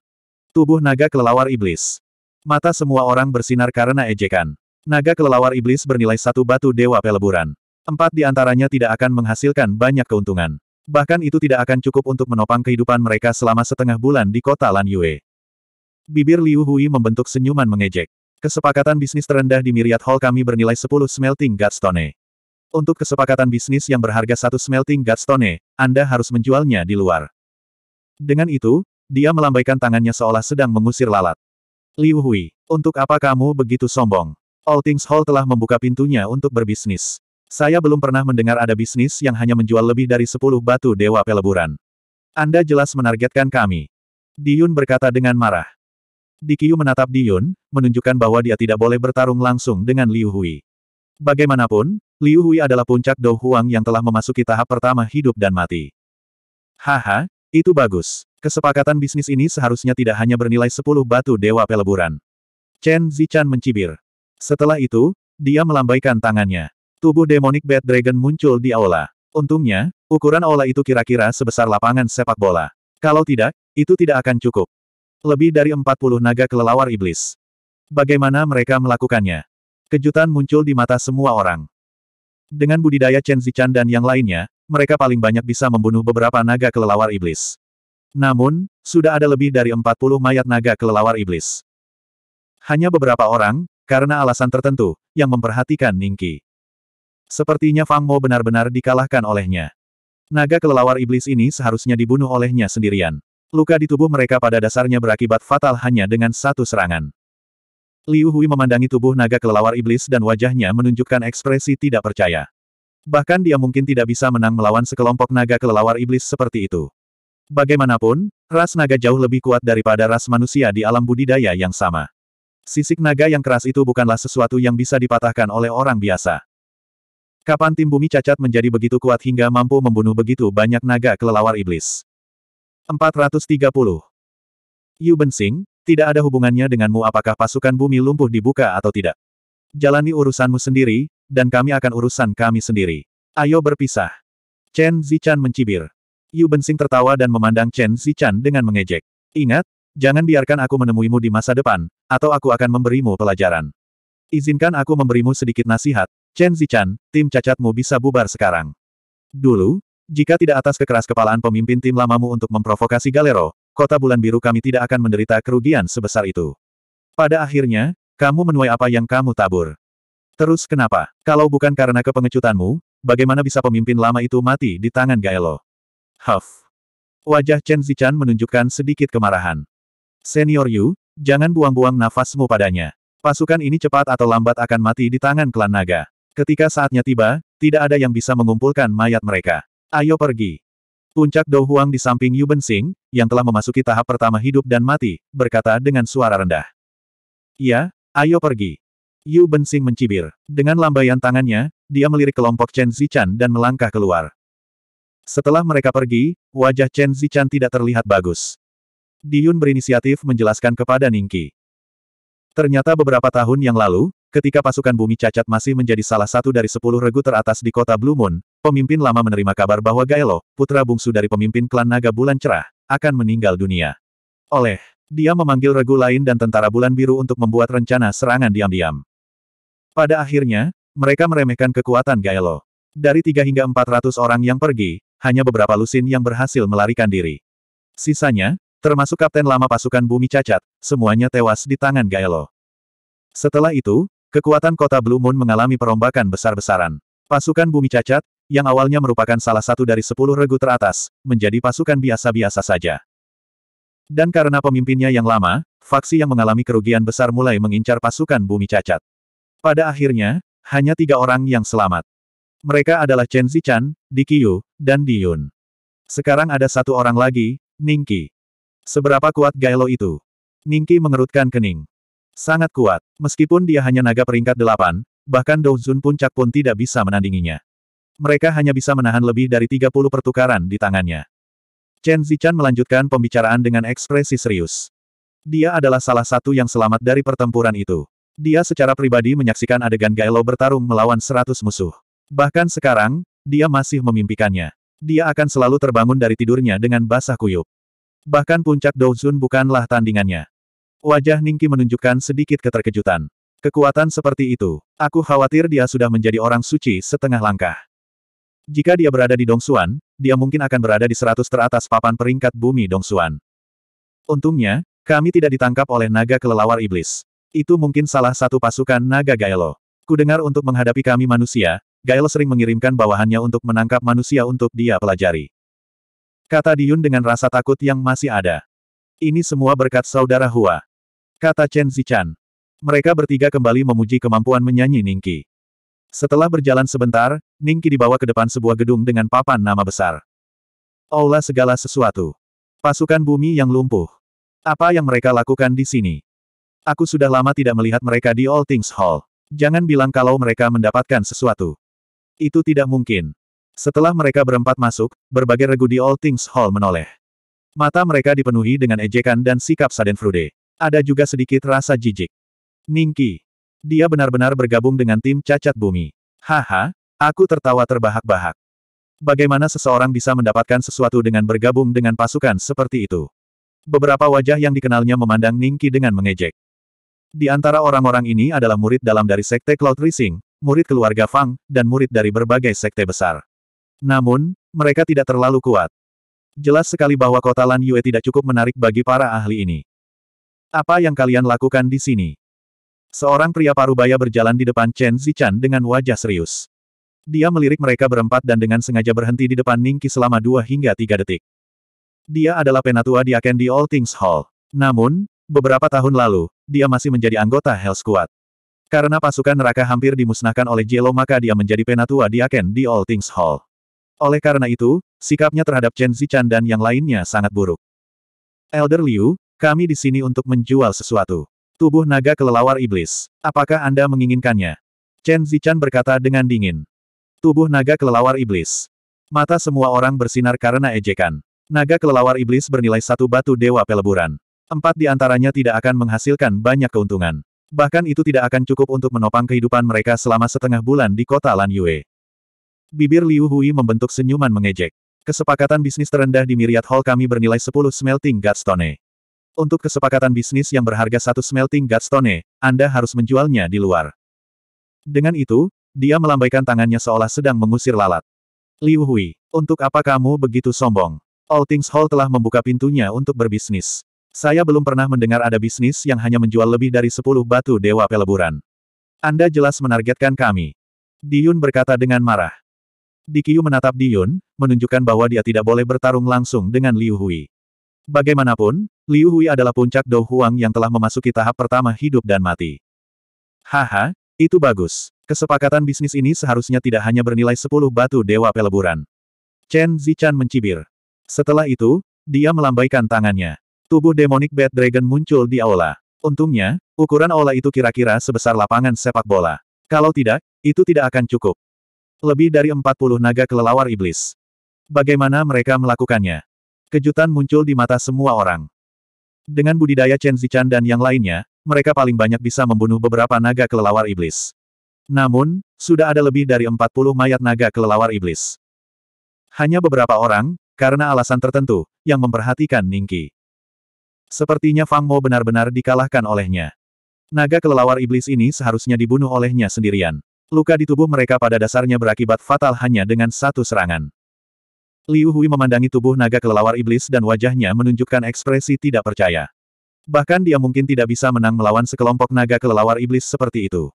Tubuh naga kelelawar iblis. Mata semua orang bersinar karena ejekan. Naga kelelawar iblis bernilai satu batu dewa peleburan. Empat di antaranya tidak akan menghasilkan banyak keuntungan. Bahkan itu tidak akan cukup untuk menopang kehidupan mereka selama setengah bulan di kota Lan Yue. Bibir Liu Hui membentuk senyuman mengejek. Kesepakatan bisnis terendah di Myriad Hall kami bernilai 10 smelting godstone. Untuk kesepakatan bisnis yang berharga satu smelting godstone, Anda harus menjualnya di luar. Dengan itu, dia melambaikan tangannya seolah sedang mengusir lalat. Liu Hui, untuk apa kamu begitu sombong? All Things Hall telah membuka pintunya untuk berbisnis. Saya belum pernah mendengar ada bisnis yang hanya menjual lebih dari 10 batu dewa peleburan. Anda jelas menargetkan kami. Diyun berkata dengan marah. Dikiyu menatap Diyun, menunjukkan bahwa dia tidak boleh bertarung langsung dengan Liu Hui. Bagaimanapun, Liu Hui adalah puncak Dou Huang yang telah memasuki tahap pertama hidup dan mati. Haha, itu bagus. Kesepakatan bisnis ini seharusnya tidak hanya bernilai 10 batu dewa peleburan. Chen Zichan mencibir. Setelah itu, dia melambaikan tangannya. Tubuh demonic bat Dragon muncul di aula. Untungnya, ukuran aula itu kira-kira sebesar lapangan sepak bola. Kalau tidak, itu tidak akan cukup. Lebih dari 40 naga kelelawar iblis. Bagaimana mereka melakukannya? Kejutan muncul di mata semua orang. Dengan budidaya Chen Zichan dan yang lainnya, mereka paling banyak bisa membunuh beberapa naga kelelawar iblis. Namun, sudah ada lebih dari 40 mayat naga kelelawar iblis. Hanya beberapa orang, karena alasan tertentu, yang memperhatikan Ningki. Sepertinya Fang Mo benar-benar dikalahkan olehnya. Naga kelelawar iblis ini seharusnya dibunuh olehnya sendirian. Luka di tubuh mereka pada dasarnya berakibat fatal hanya dengan satu serangan. Liu Hui memandangi tubuh naga kelelawar iblis dan wajahnya menunjukkan ekspresi tidak percaya. Bahkan dia mungkin tidak bisa menang melawan sekelompok naga kelelawar iblis seperti itu. Bagaimanapun, ras naga jauh lebih kuat daripada ras manusia di alam budidaya yang sama. Sisik naga yang keras itu bukanlah sesuatu yang bisa dipatahkan oleh orang biasa. Kapan tim bumi cacat menjadi begitu kuat hingga mampu membunuh begitu banyak naga kelelawar iblis? 430. Yu Bensing, tidak ada hubungannya denganmu apakah pasukan bumi lumpuh dibuka atau tidak. Jalani urusanmu sendiri, dan kami akan urusan kami sendiri. Ayo berpisah. Chen Zichan mencibir. Yu Bensing tertawa dan memandang Chen Zichan dengan mengejek. Ingat, jangan biarkan aku menemuimu di masa depan, atau aku akan memberimu pelajaran. Izinkan aku memberimu sedikit nasihat, Chen Zichan, tim cacatmu bisa bubar sekarang. Dulu, jika tidak atas kekeras kepalaan pemimpin tim lamamu untuk memprovokasi Galero, kota bulan biru kami tidak akan menderita kerugian sebesar itu. Pada akhirnya, kamu menuai apa yang kamu tabur. Terus kenapa? Kalau bukan karena kepengecutanmu, bagaimana bisa pemimpin lama itu mati di tangan Gaelo? Huff. Wajah Chen Zichan menunjukkan sedikit kemarahan. Senior Yu, jangan buang-buang nafasmu padanya. Pasukan ini cepat atau lambat akan mati di tangan klan naga. Ketika saatnya tiba, tidak ada yang bisa mengumpulkan mayat mereka. Ayo pergi. Puncak Dou Huang di samping Yu Bensing, yang telah memasuki tahap pertama hidup dan mati, berkata dengan suara rendah. Ya, ayo pergi. Yu Bensing mencibir. Dengan lambaian tangannya, dia melirik kelompok Chen Zichan dan melangkah keluar. Setelah mereka pergi, wajah Chen Zichan tidak terlihat bagus. Diyun berinisiatif menjelaskan kepada Ningki. Ternyata beberapa tahun yang lalu, Ketika pasukan bumi cacat masih menjadi salah satu dari sepuluh regu teratas di kota Blue Moon, pemimpin lama menerima kabar bahwa Gaelo, putra bungsu dari pemimpin klan Naga Bulan Cerah, akan meninggal dunia. Oleh, dia memanggil regu lain dan tentara Bulan Biru untuk membuat rencana serangan diam-diam. Pada akhirnya, mereka meremehkan kekuatan Gaelo. Dari tiga hingga empat ratus orang yang pergi, hanya beberapa lusin yang berhasil melarikan diri. Sisanya, termasuk kapten lama pasukan bumi cacat, semuanya tewas di tangan Gaelo. Setelah itu, Kekuatan kota Blue Moon mengalami perombakan besar-besaran. Pasukan bumi cacat, yang awalnya merupakan salah satu dari sepuluh regu teratas, menjadi pasukan biasa-biasa saja. Dan karena pemimpinnya yang lama, faksi yang mengalami kerugian besar mulai mengincar pasukan bumi cacat. Pada akhirnya, hanya tiga orang yang selamat. Mereka adalah Chen Zichan, Di Dikiyu, dan Di Yun. Sekarang ada satu orang lagi, Ningki. Seberapa kuat Gailo itu? Ningki mengerutkan kening. Sangat kuat. Meskipun dia hanya naga peringkat delapan, bahkan Douzun puncak pun tidak bisa menandinginya. Mereka hanya bisa menahan lebih dari 30 pertukaran di tangannya. Chen Zichan melanjutkan pembicaraan dengan ekspresi serius. Dia adalah salah satu yang selamat dari pertempuran itu. Dia secara pribadi menyaksikan adegan Gailo bertarung melawan seratus musuh. Bahkan sekarang, dia masih memimpikannya. Dia akan selalu terbangun dari tidurnya dengan basah kuyup. Bahkan puncak Douzun bukanlah tandingannya. Wajah Ningki menunjukkan sedikit keterkejutan. Kekuatan seperti itu, aku khawatir dia sudah menjadi orang suci setengah langkah. Jika dia berada di Dongsuan, dia mungkin akan berada di seratus teratas papan peringkat bumi Dongsuan. Untungnya, kami tidak ditangkap oleh naga kelelawar iblis. Itu mungkin salah satu pasukan naga Gaelo. Kudengar untuk menghadapi kami manusia, Gaelo sering mengirimkan bawahannya untuk menangkap manusia untuk dia pelajari. Kata Diyun dengan rasa takut yang masih ada. Ini semua berkat saudara Hua kata Chen Zichan. Mereka bertiga kembali memuji kemampuan menyanyi Ningki. Setelah berjalan sebentar, Ningki dibawa ke depan sebuah gedung dengan papan nama besar. Aula segala sesuatu. Pasukan bumi yang lumpuh. Apa yang mereka lakukan di sini? Aku sudah lama tidak melihat mereka di All Things Hall. Jangan bilang kalau mereka mendapatkan sesuatu. Itu tidak mungkin. Setelah mereka berempat masuk, berbagai regu di All Things Hall menoleh. Mata mereka dipenuhi dengan ejekan dan sikap Sadenfrude. Ada juga sedikit rasa jijik. Ningki. Dia benar-benar bergabung dengan tim cacat bumi. Haha, aku tertawa terbahak-bahak. Bagaimana seseorang bisa mendapatkan sesuatu dengan bergabung dengan pasukan seperti itu? Beberapa wajah yang dikenalnya memandang Ningki dengan mengejek. Di antara orang-orang ini adalah murid dalam dari Sekte Cloud Rising, murid keluarga Fang, dan murid dari berbagai sekte besar. Namun, mereka tidak terlalu kuat. Jelas sekali bahwa kota Lan Yue tidak cukup menarik bagi para ahli ini. Apa yang kalian lakukan di sini? Seorang pria parubaya berjalan di depan Chen Zichan dengan wajah serius. Dia melirik mereka berempat dan dengan sengaja berhenti di depan Ningki selama dua hingga tiga detik. Dia adalah penatua di Akendi All Things Hall. Namun, beberapa tahun lalu, dia masih menjadi anggota Hell Squad. Karena pasukan neraka hampir dimusnahkan oleh Jelo maka dia menjadi penatua di Akendi All Things Hall. Oleh karena itu, sikapnya terhadap Chen Zichan dan yang lainnya sangat buruk. Elder Liu, kami di sini untuk menjual sesuatu. Tubuh naga kelelawar iblis. Apakah Anda menginginkannya? Chen Zichan berkata dengan dingin. Tubuh naga kelelawar iblis. Mata semua orang bersinar karena ejekan. Naga kelelawar iblis bernilai satu batu dewa peleburan. Empat di antaranya tidak akan menghasilkan banyak keuntungan. Bahkan itu tidak akan cukup untuk menopang kehidupan mereka selama setengah bulan di kota Lan Yue. Bibir Liu Hui membentuk senyuman mengejek. Kesepakatan bisnis terendah di Miriat Hall kami bernilai 10 smelting godstone. Untuk kesepakatan bisnis yang berharga satu smelting godstone, Anda harus menjualnya di luar. Dengan itu, dia melambaikan tangannya seolah sedang mengusir lalat. Liu Hui, untuk apa kamu begitu sombong? All Things Hall telah membuka pintunya untuk berbisnis. Saya belum pernah mendengar ada bisnis yang hanya menjual lebih dari 10 batu dewa peleburan. Anda jelas menargetkan kami. Diyun berkata dengan marah. Dikiu menatap Diyun, menunjukkan bahwa dia tidak boleh bertarung langsung dengan Liu Hui. Bagaimanapun, Liu Hui adalah puncak Dou Huang yang telah memasuki tahap pertama hidup dan mati. Haha, itu bagus. Kesepakatan bisnis ini seharusnya tidak hanya bernilai 10 batu dewa peleburan. Chen Zichan mencibir. Setelah itu, dia melambaikan tangannya. Tubuh demonic Bad Dragon muncul di aula. Untungnya, ukuran aula itu kira-kira sebesar lapangan sepak bola. Kalau tidak, itu tidak akan cukup. Lebih dari 40 naga kelelawar iblis. Bagaimana mereka melakukannya? Kejutan muncul di mata semua orang. Dengan budidaya Chen Zichan dan yang lainnya, mereka paling banyak bisa membunuh beberapa naga kelelawar iblis. Namun, sudah ada lebih dari 40 mayat naga kelelawar iblis. Hanya beberapa orang, karena alasan tertentu, yang memperhatikan Ningki. Sepertinya Fang Mo benar-benar dikalahkan olehnya. Naga kelelawar iblis ini seharusnya dibunuh olehnya sendirian. Luka di tubuh mereka pada dasarnya berakibat fatal hanya dengan satu serangan. Liu Hui memandangi tubuh naga kelelawar iblis dan wajahnya menunjukkan ekspresi tidak percaya. Bahkan dia mungkin tidak bisa menang melawan sekelompok naga kelelawar iblis seperti itu.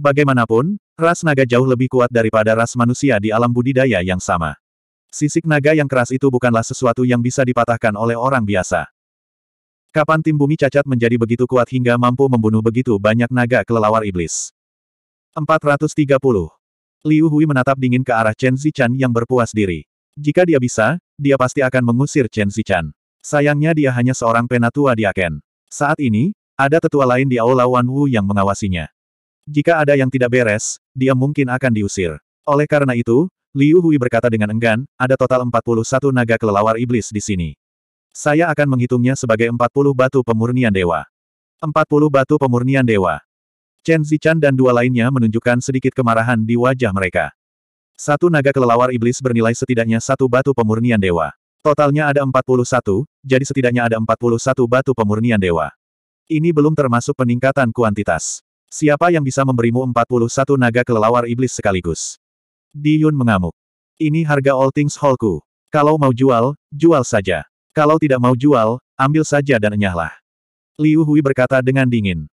Bagaimanapun, ras naga jauh lebih kuat daripada ras manusia di alam budidaya yang sama. Sisik naga yang keras itu bukanlah sesuatu yang bisa dipatahkan oleh orang biasa. Kapan tim bumi cacat menjadi begitu kuat hingga mampu membunuh begitu banyak naga kelelawar iblis? 430. Liu Hui menatap dingin ke arah Chen Zichan yang berpuas diri. Jika dia bisa, dia pasti akan mengusir Chen Zichan. Sayangnya dia hanya seorang penatua di Aken. Saat ini, ada tetua lain di Aula Wan Wu yang mengawasinya. Jika ada yang tidak beres, dia mungkin akan diusir. Oleh karena itu, Liu Hui berkata dengan enggan, ada total 41 naga kelelawar iblis di sini. Saya akan menghitungnya sebagai 40 batu pemurnian dewa. 40 batu pemurnian dewa. Chen Zichan dan dua lainnya menunjukkan sedikit kemarahan di wajah mereka. Satu naga kelelawar iblis bernilai setidaknya satu batu pemurnian dewa. Totalnya ada 41, jadi setidaknya ada 41 batu pemurnian dewa. Ini belum termasuk peningkatan kuantitas. Siapa yang bisa memberimu 41 naga kelelawar iblis sekaligus? Di Yun mengamuk. Ini harga all things Holku. Kalau mau jual, jual saja. Kalau tidak mau jual, ambil saja dan enyahlah. Liu Hui berkata dengan dingin.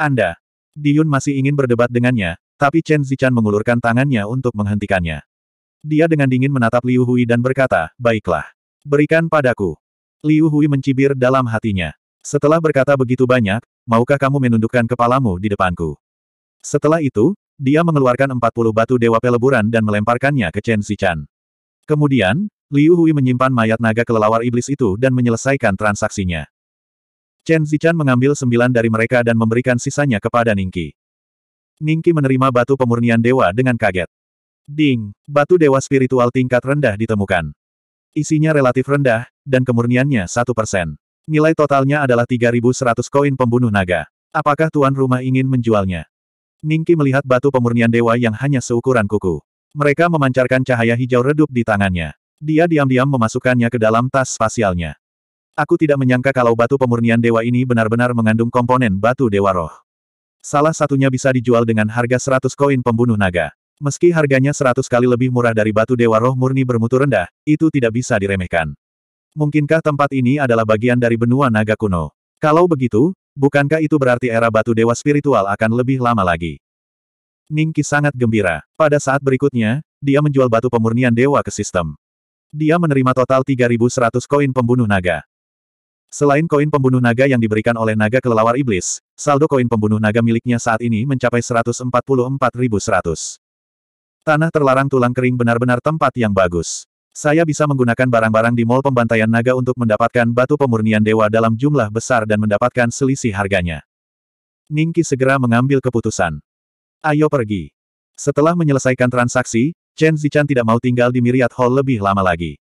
Anda. Di Yun masih ingin berdebat dengannya, tapi Chen Zichan mengulurkan tangannya untuk menghentikannya. Dia dengan dingin menatap Liu Hui dan berkata, baiklah. Berikan padaku. Liu Hui mencibir dalam hatinya. Setelah berkata begitu banyak, maukah kamu menundukkan kepalamu di depanku? Setelah itu, dia mengeluarkan 40 batu dewa peleburan dan melemparkannya ke Chen Zichan. Kemudian, Liu Hui menyimpan mayat naga kelelawar iblis itu dan menyelesaikan transaksinya. Chen Zichan mengambil sembilan dari mereka dan memberikan sisanya kepada Ningki. Ningki menerima batu pemurnian dewa dengan kaget. Ding, batu dewa spiritual tingkat rendah ditemukan. Isinya relatif rendah, dan kemurniannya satu persen. Nilai totalnya adalah 3.100 koin pembunuh naga. Apakah tuan rumah ingin menjualnya? Ningki melihat batu pemurnian dewa yang hanya seukuran kuku. Mereka memancarkan cahaya hijau redup di tangannya. Dia diam-diam memasukkannya ke dalam tas spasialnya. Aku tidak menyangka kalau batu pemurnian dewa ini benar-benar mengandung komponen batu dewa roh. Salah satunya bisa dijual dengan harga 100 koin pembunuh naga. Meski harganya 100 kali lebih murah dari batu dewa roh murni bermutu rendah, itu tidak bisa diremehkan. Mungkinkah tempat ini adalah bagian dari benua naga kuno? Kalau begitu, bukankah itu berarti era batu dewa spiritual akan lebih lama lagi? Ningki sangat gembira. Pada saat berikutnya, dia menjual batu pemurnian dewa ke sistem. Dia menerima total 3.100 koin pembunuh naga. Selain koin pembunuh naga yang diberikan oleh naga kelelawar iblis, saldo koin pembunuh naga miliknya saat ini mencapai 144.100. Tanah terlarang tulang kering benar-benar tempat yang bagus. Saya bisa menggunakan barang-barang di mall pembantaian naga untuk mendapatkan batu pemurnian dewa dalam jumlah besar dan mendapatkan selisih harganya. Ningki segera mengambil keputusan. Ayo pergi. Setelah menyelesaikan transaksi, Chen Zichan tidak mau tinggal di Miriat Hall lebih lama lagi.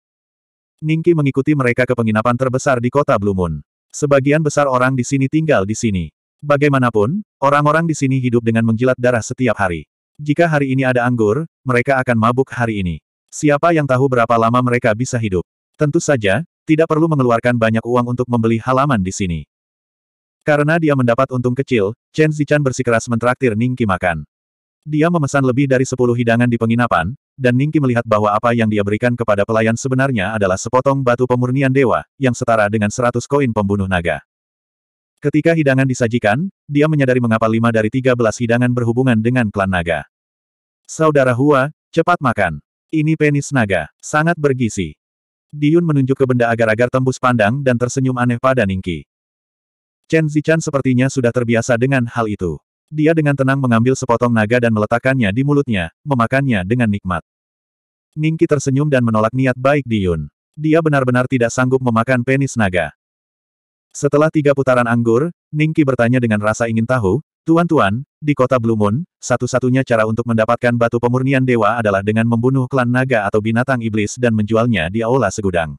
Ningki mengikuti mereka ke penginapan terbesar di kota Blue Moon. Sebagian besar orang di sini tinggal di sini. Bagaimanapun, orang-orang di sini hidup dengan menjilat darah setiap hari. Jika hari ini ada anggur, mereka akan mabuk hari ini. Siapa yang tahu berapa lama mereka bisa hidup? Tentu saja, tidak perlu mengeluarkan banyak uang untuk membeli halaman di sini. Karena dia mendapat untung kecil, Chen Zichan bersikeras mentraktir Ningki makan. Dia memesan lebih dari 10 hidangan di penginapan, dan Ningki melihat bahwa apa yang dia berikan kepada pelayan sebenarnya adalah sepotong batu pemurnian dewa, yang setara dengan seratus koin pembunuh naga. Ketika hidangan disajikan, dia menyadari mengapa lima dari tiga belas hidangan berhubungan dengan klan naga. Saudara Hua, cepat makan. Ini penis naga, sangat bergizi. Diyun menunjuk ke benda agar-agar tembus pandang dan tersenyum aneh pada Ningki. Chen Zichan sepertinya sudah terbiasa dengan hal itu. Dia dengan tenang mengambil sepotong naga dan meletakkannya di mulutnya, memakannya dengan nikmat. Ningki tersenyum dan menolak niat baik di Yun. Dia benar-benar tidak sanggup memakan penis naga. Setelah tiga putaran anggur, Ningki bertanya dengan rasa ingin tahu, Tuan-tuan, di kota Blue Moon, satu-satunya cara untuk mendapatkan batu pemurnian dewa adalah dengan membunuh klan naga atau binatang iblis dan menjualnya di aula segudang.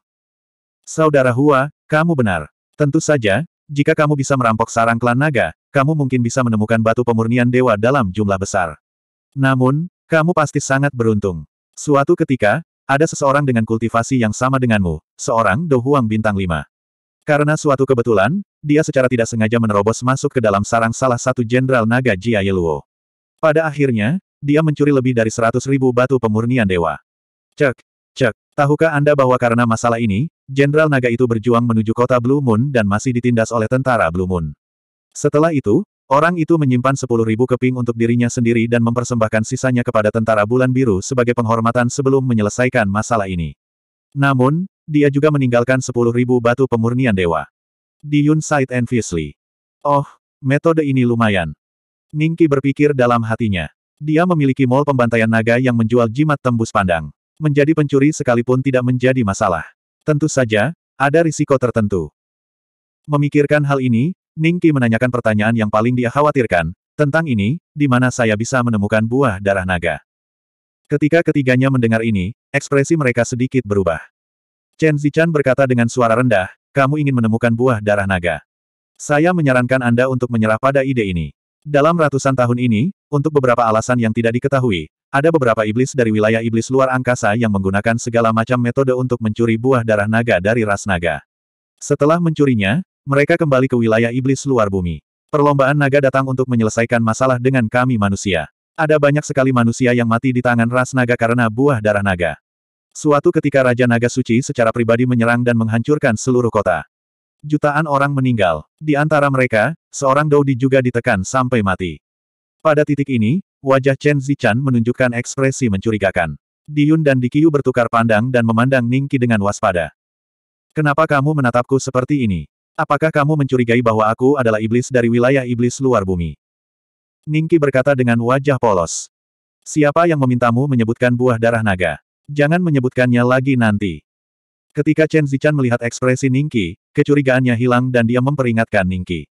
Saudara Hua, kamu benar. Tentu saja, jika kamu bisa merampok sarang klan naga, kamu mungkin bisa menemukan batu pemurnian dewa dalam jumlah besar. Namun, kamu pasti sangat beruntung. Suatu ketika, ada seseorang dengan kultivasi yang sama denganmu, seorang Dohuang Bintang 5. Karena suatu kebetulan, dia secara tidak sengaja menerobos masuk ke dalam sarang salah satu jenderal naga Jia Yeluo. Pada akhirnya, dia mencuri lebih dari seratus ribu batu pemurnian dewa. Cek, cek, tahukah Anda bahwa karena masalah ini, Jenderal naga itu berjuang menuju kota Blue Moon dan masih ditindas oleh tentara Blue Moon. Setelah itu, orang itu menyimpan sepuluh ribu keping untuk dirinya sendiri dan mempersembahkan sisanya kepada tentara bulan biru sebagai penghormatan sebelum menyelesaikan masalah ini. Namun, dia juga meninggalkan sepuluh ribu batu pemurnian dewa. Di Diyun sighed enviously. Oh, metode ini lumayan. Ningki berpikir dalam hatinya. Dia memiliki mall pembantaian naga yang menjual jimat tembus pandang. Menjadi pencuri sekalipun tidak menjadi masalah. Tentu saja, ada risiko tertentu. Memikirkan hal ini, Ningki menanyakan pertanyaan yang paling dia khawatirkan, tentang ini, di mana saya bisa menemukan buah darah naga. Ketika ketiganya mendengar ini, ekspresi mereka sedikit berubah. Chen Zichan berkata dengan suara rendah, kamu ingin menemukan buah darah naga. Saya menyarankan Anda untuk menyerah pada ide ini. Dalam ratusan tahun ini, untuk beberapa alasan yang tidak diketahui, ada beberapa iblis dari wilayah iblis luar angkasa yang menggunakan segala macam metode untuk mencuri buah darah naga dari ras naga. Setelah mencurinya, mereka kembali ke wilayah iblis luar bumi. Perlombaan naga datang untuk menyelesaikan masalah dengan kami manusia. Ada banyak sekali manusia yang mati di tangan ras naga karena buah darah naga. Suatu ketika Raja Naga Suci secara pribadi menyerang dan menghancurkan seluruh kota. Jutaan orang meninggal. Di antara mereka, seorang Dodi juga ditekan sampai mati. Pada titik ini, Wajah Chen Zichan menunjukkan ekspresi mencurigakan. Di Yun dan Di Qiu bertukar pandang dan memandang Ningki dengan waspada. Kenapa kamu menatapku seperti ini? Apakah kamu mencurigai bahwa aku adalah iblis dari wilayah iblis luar bumi? Ningki berkata dengan wajah polos. Siapa yang memintamu menyebutkan buah darah naga? Jangan menyebutkannya lagi nanti. Ketika Chen Zichan melihat ekspresi Ningki, kecurigaannya hilang dan dia memperingatkan Ningki.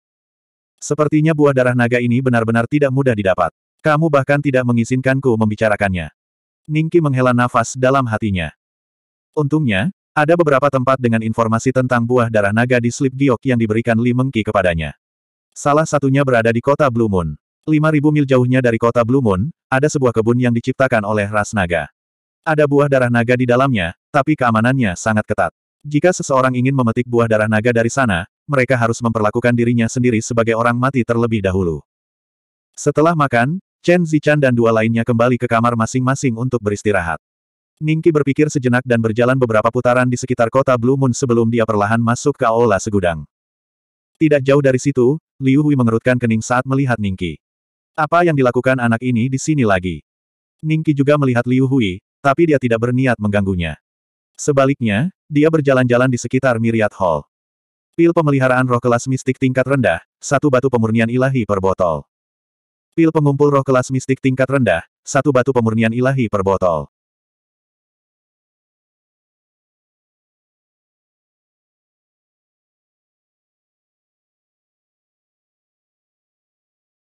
Sepertinya buah darah naga ini benar-benar tidak mudah didapat. Kamu bahkan tidak mengizinkanku membicarakannya. Ningki menghela nafas dalam hatinya. Untungnya, ada beberapa tempat dengan informasi tentang buah darah naga di Slip Giok yang diberikan Li Mengki kepadanya. Salah satunya berada di kota Blue Moon. 5.000 mil jauhnya dari kota Blue Moon, ada sebuah kebun yang diciptakan oleh ras naga. Ada buah darah naga di dalamnya, tapi keamanannya sangat ketat. Jika seseorang ingin memetik buah darah naga dari sana, mereka harus memperlakukan dirinya sendiri sebagai orang mati terlebih dahulu. Setelah makan, Chen Zichan dan dua lainnya kembali ke kamar masing-masing untuk beristirahat. Ningki berpikir sejenak dan berjalan beberapa putaran di sekitar kota Blue Moon sebelum dia perlahan masuk ke aula segudang. Tidak jauh dari situ, Liu Hui mengerutkan kening saat melihat Ningki. Apa yang dilakukan anak ini di sini lagi? Ningki juga melihat Liu Hui, tapi dia tidak berniat mengganggunya. Sebaliknya, dia berjalan-jalan di sekitar Myriad Hall. Pil pemeliharaan roh kelas mistik tingkat rendah, satu batu pemurnian ilahi per botol. Pil pengumpul roh kelas mistik tingkat rendah, satu batu pemurnian ilahi per botol.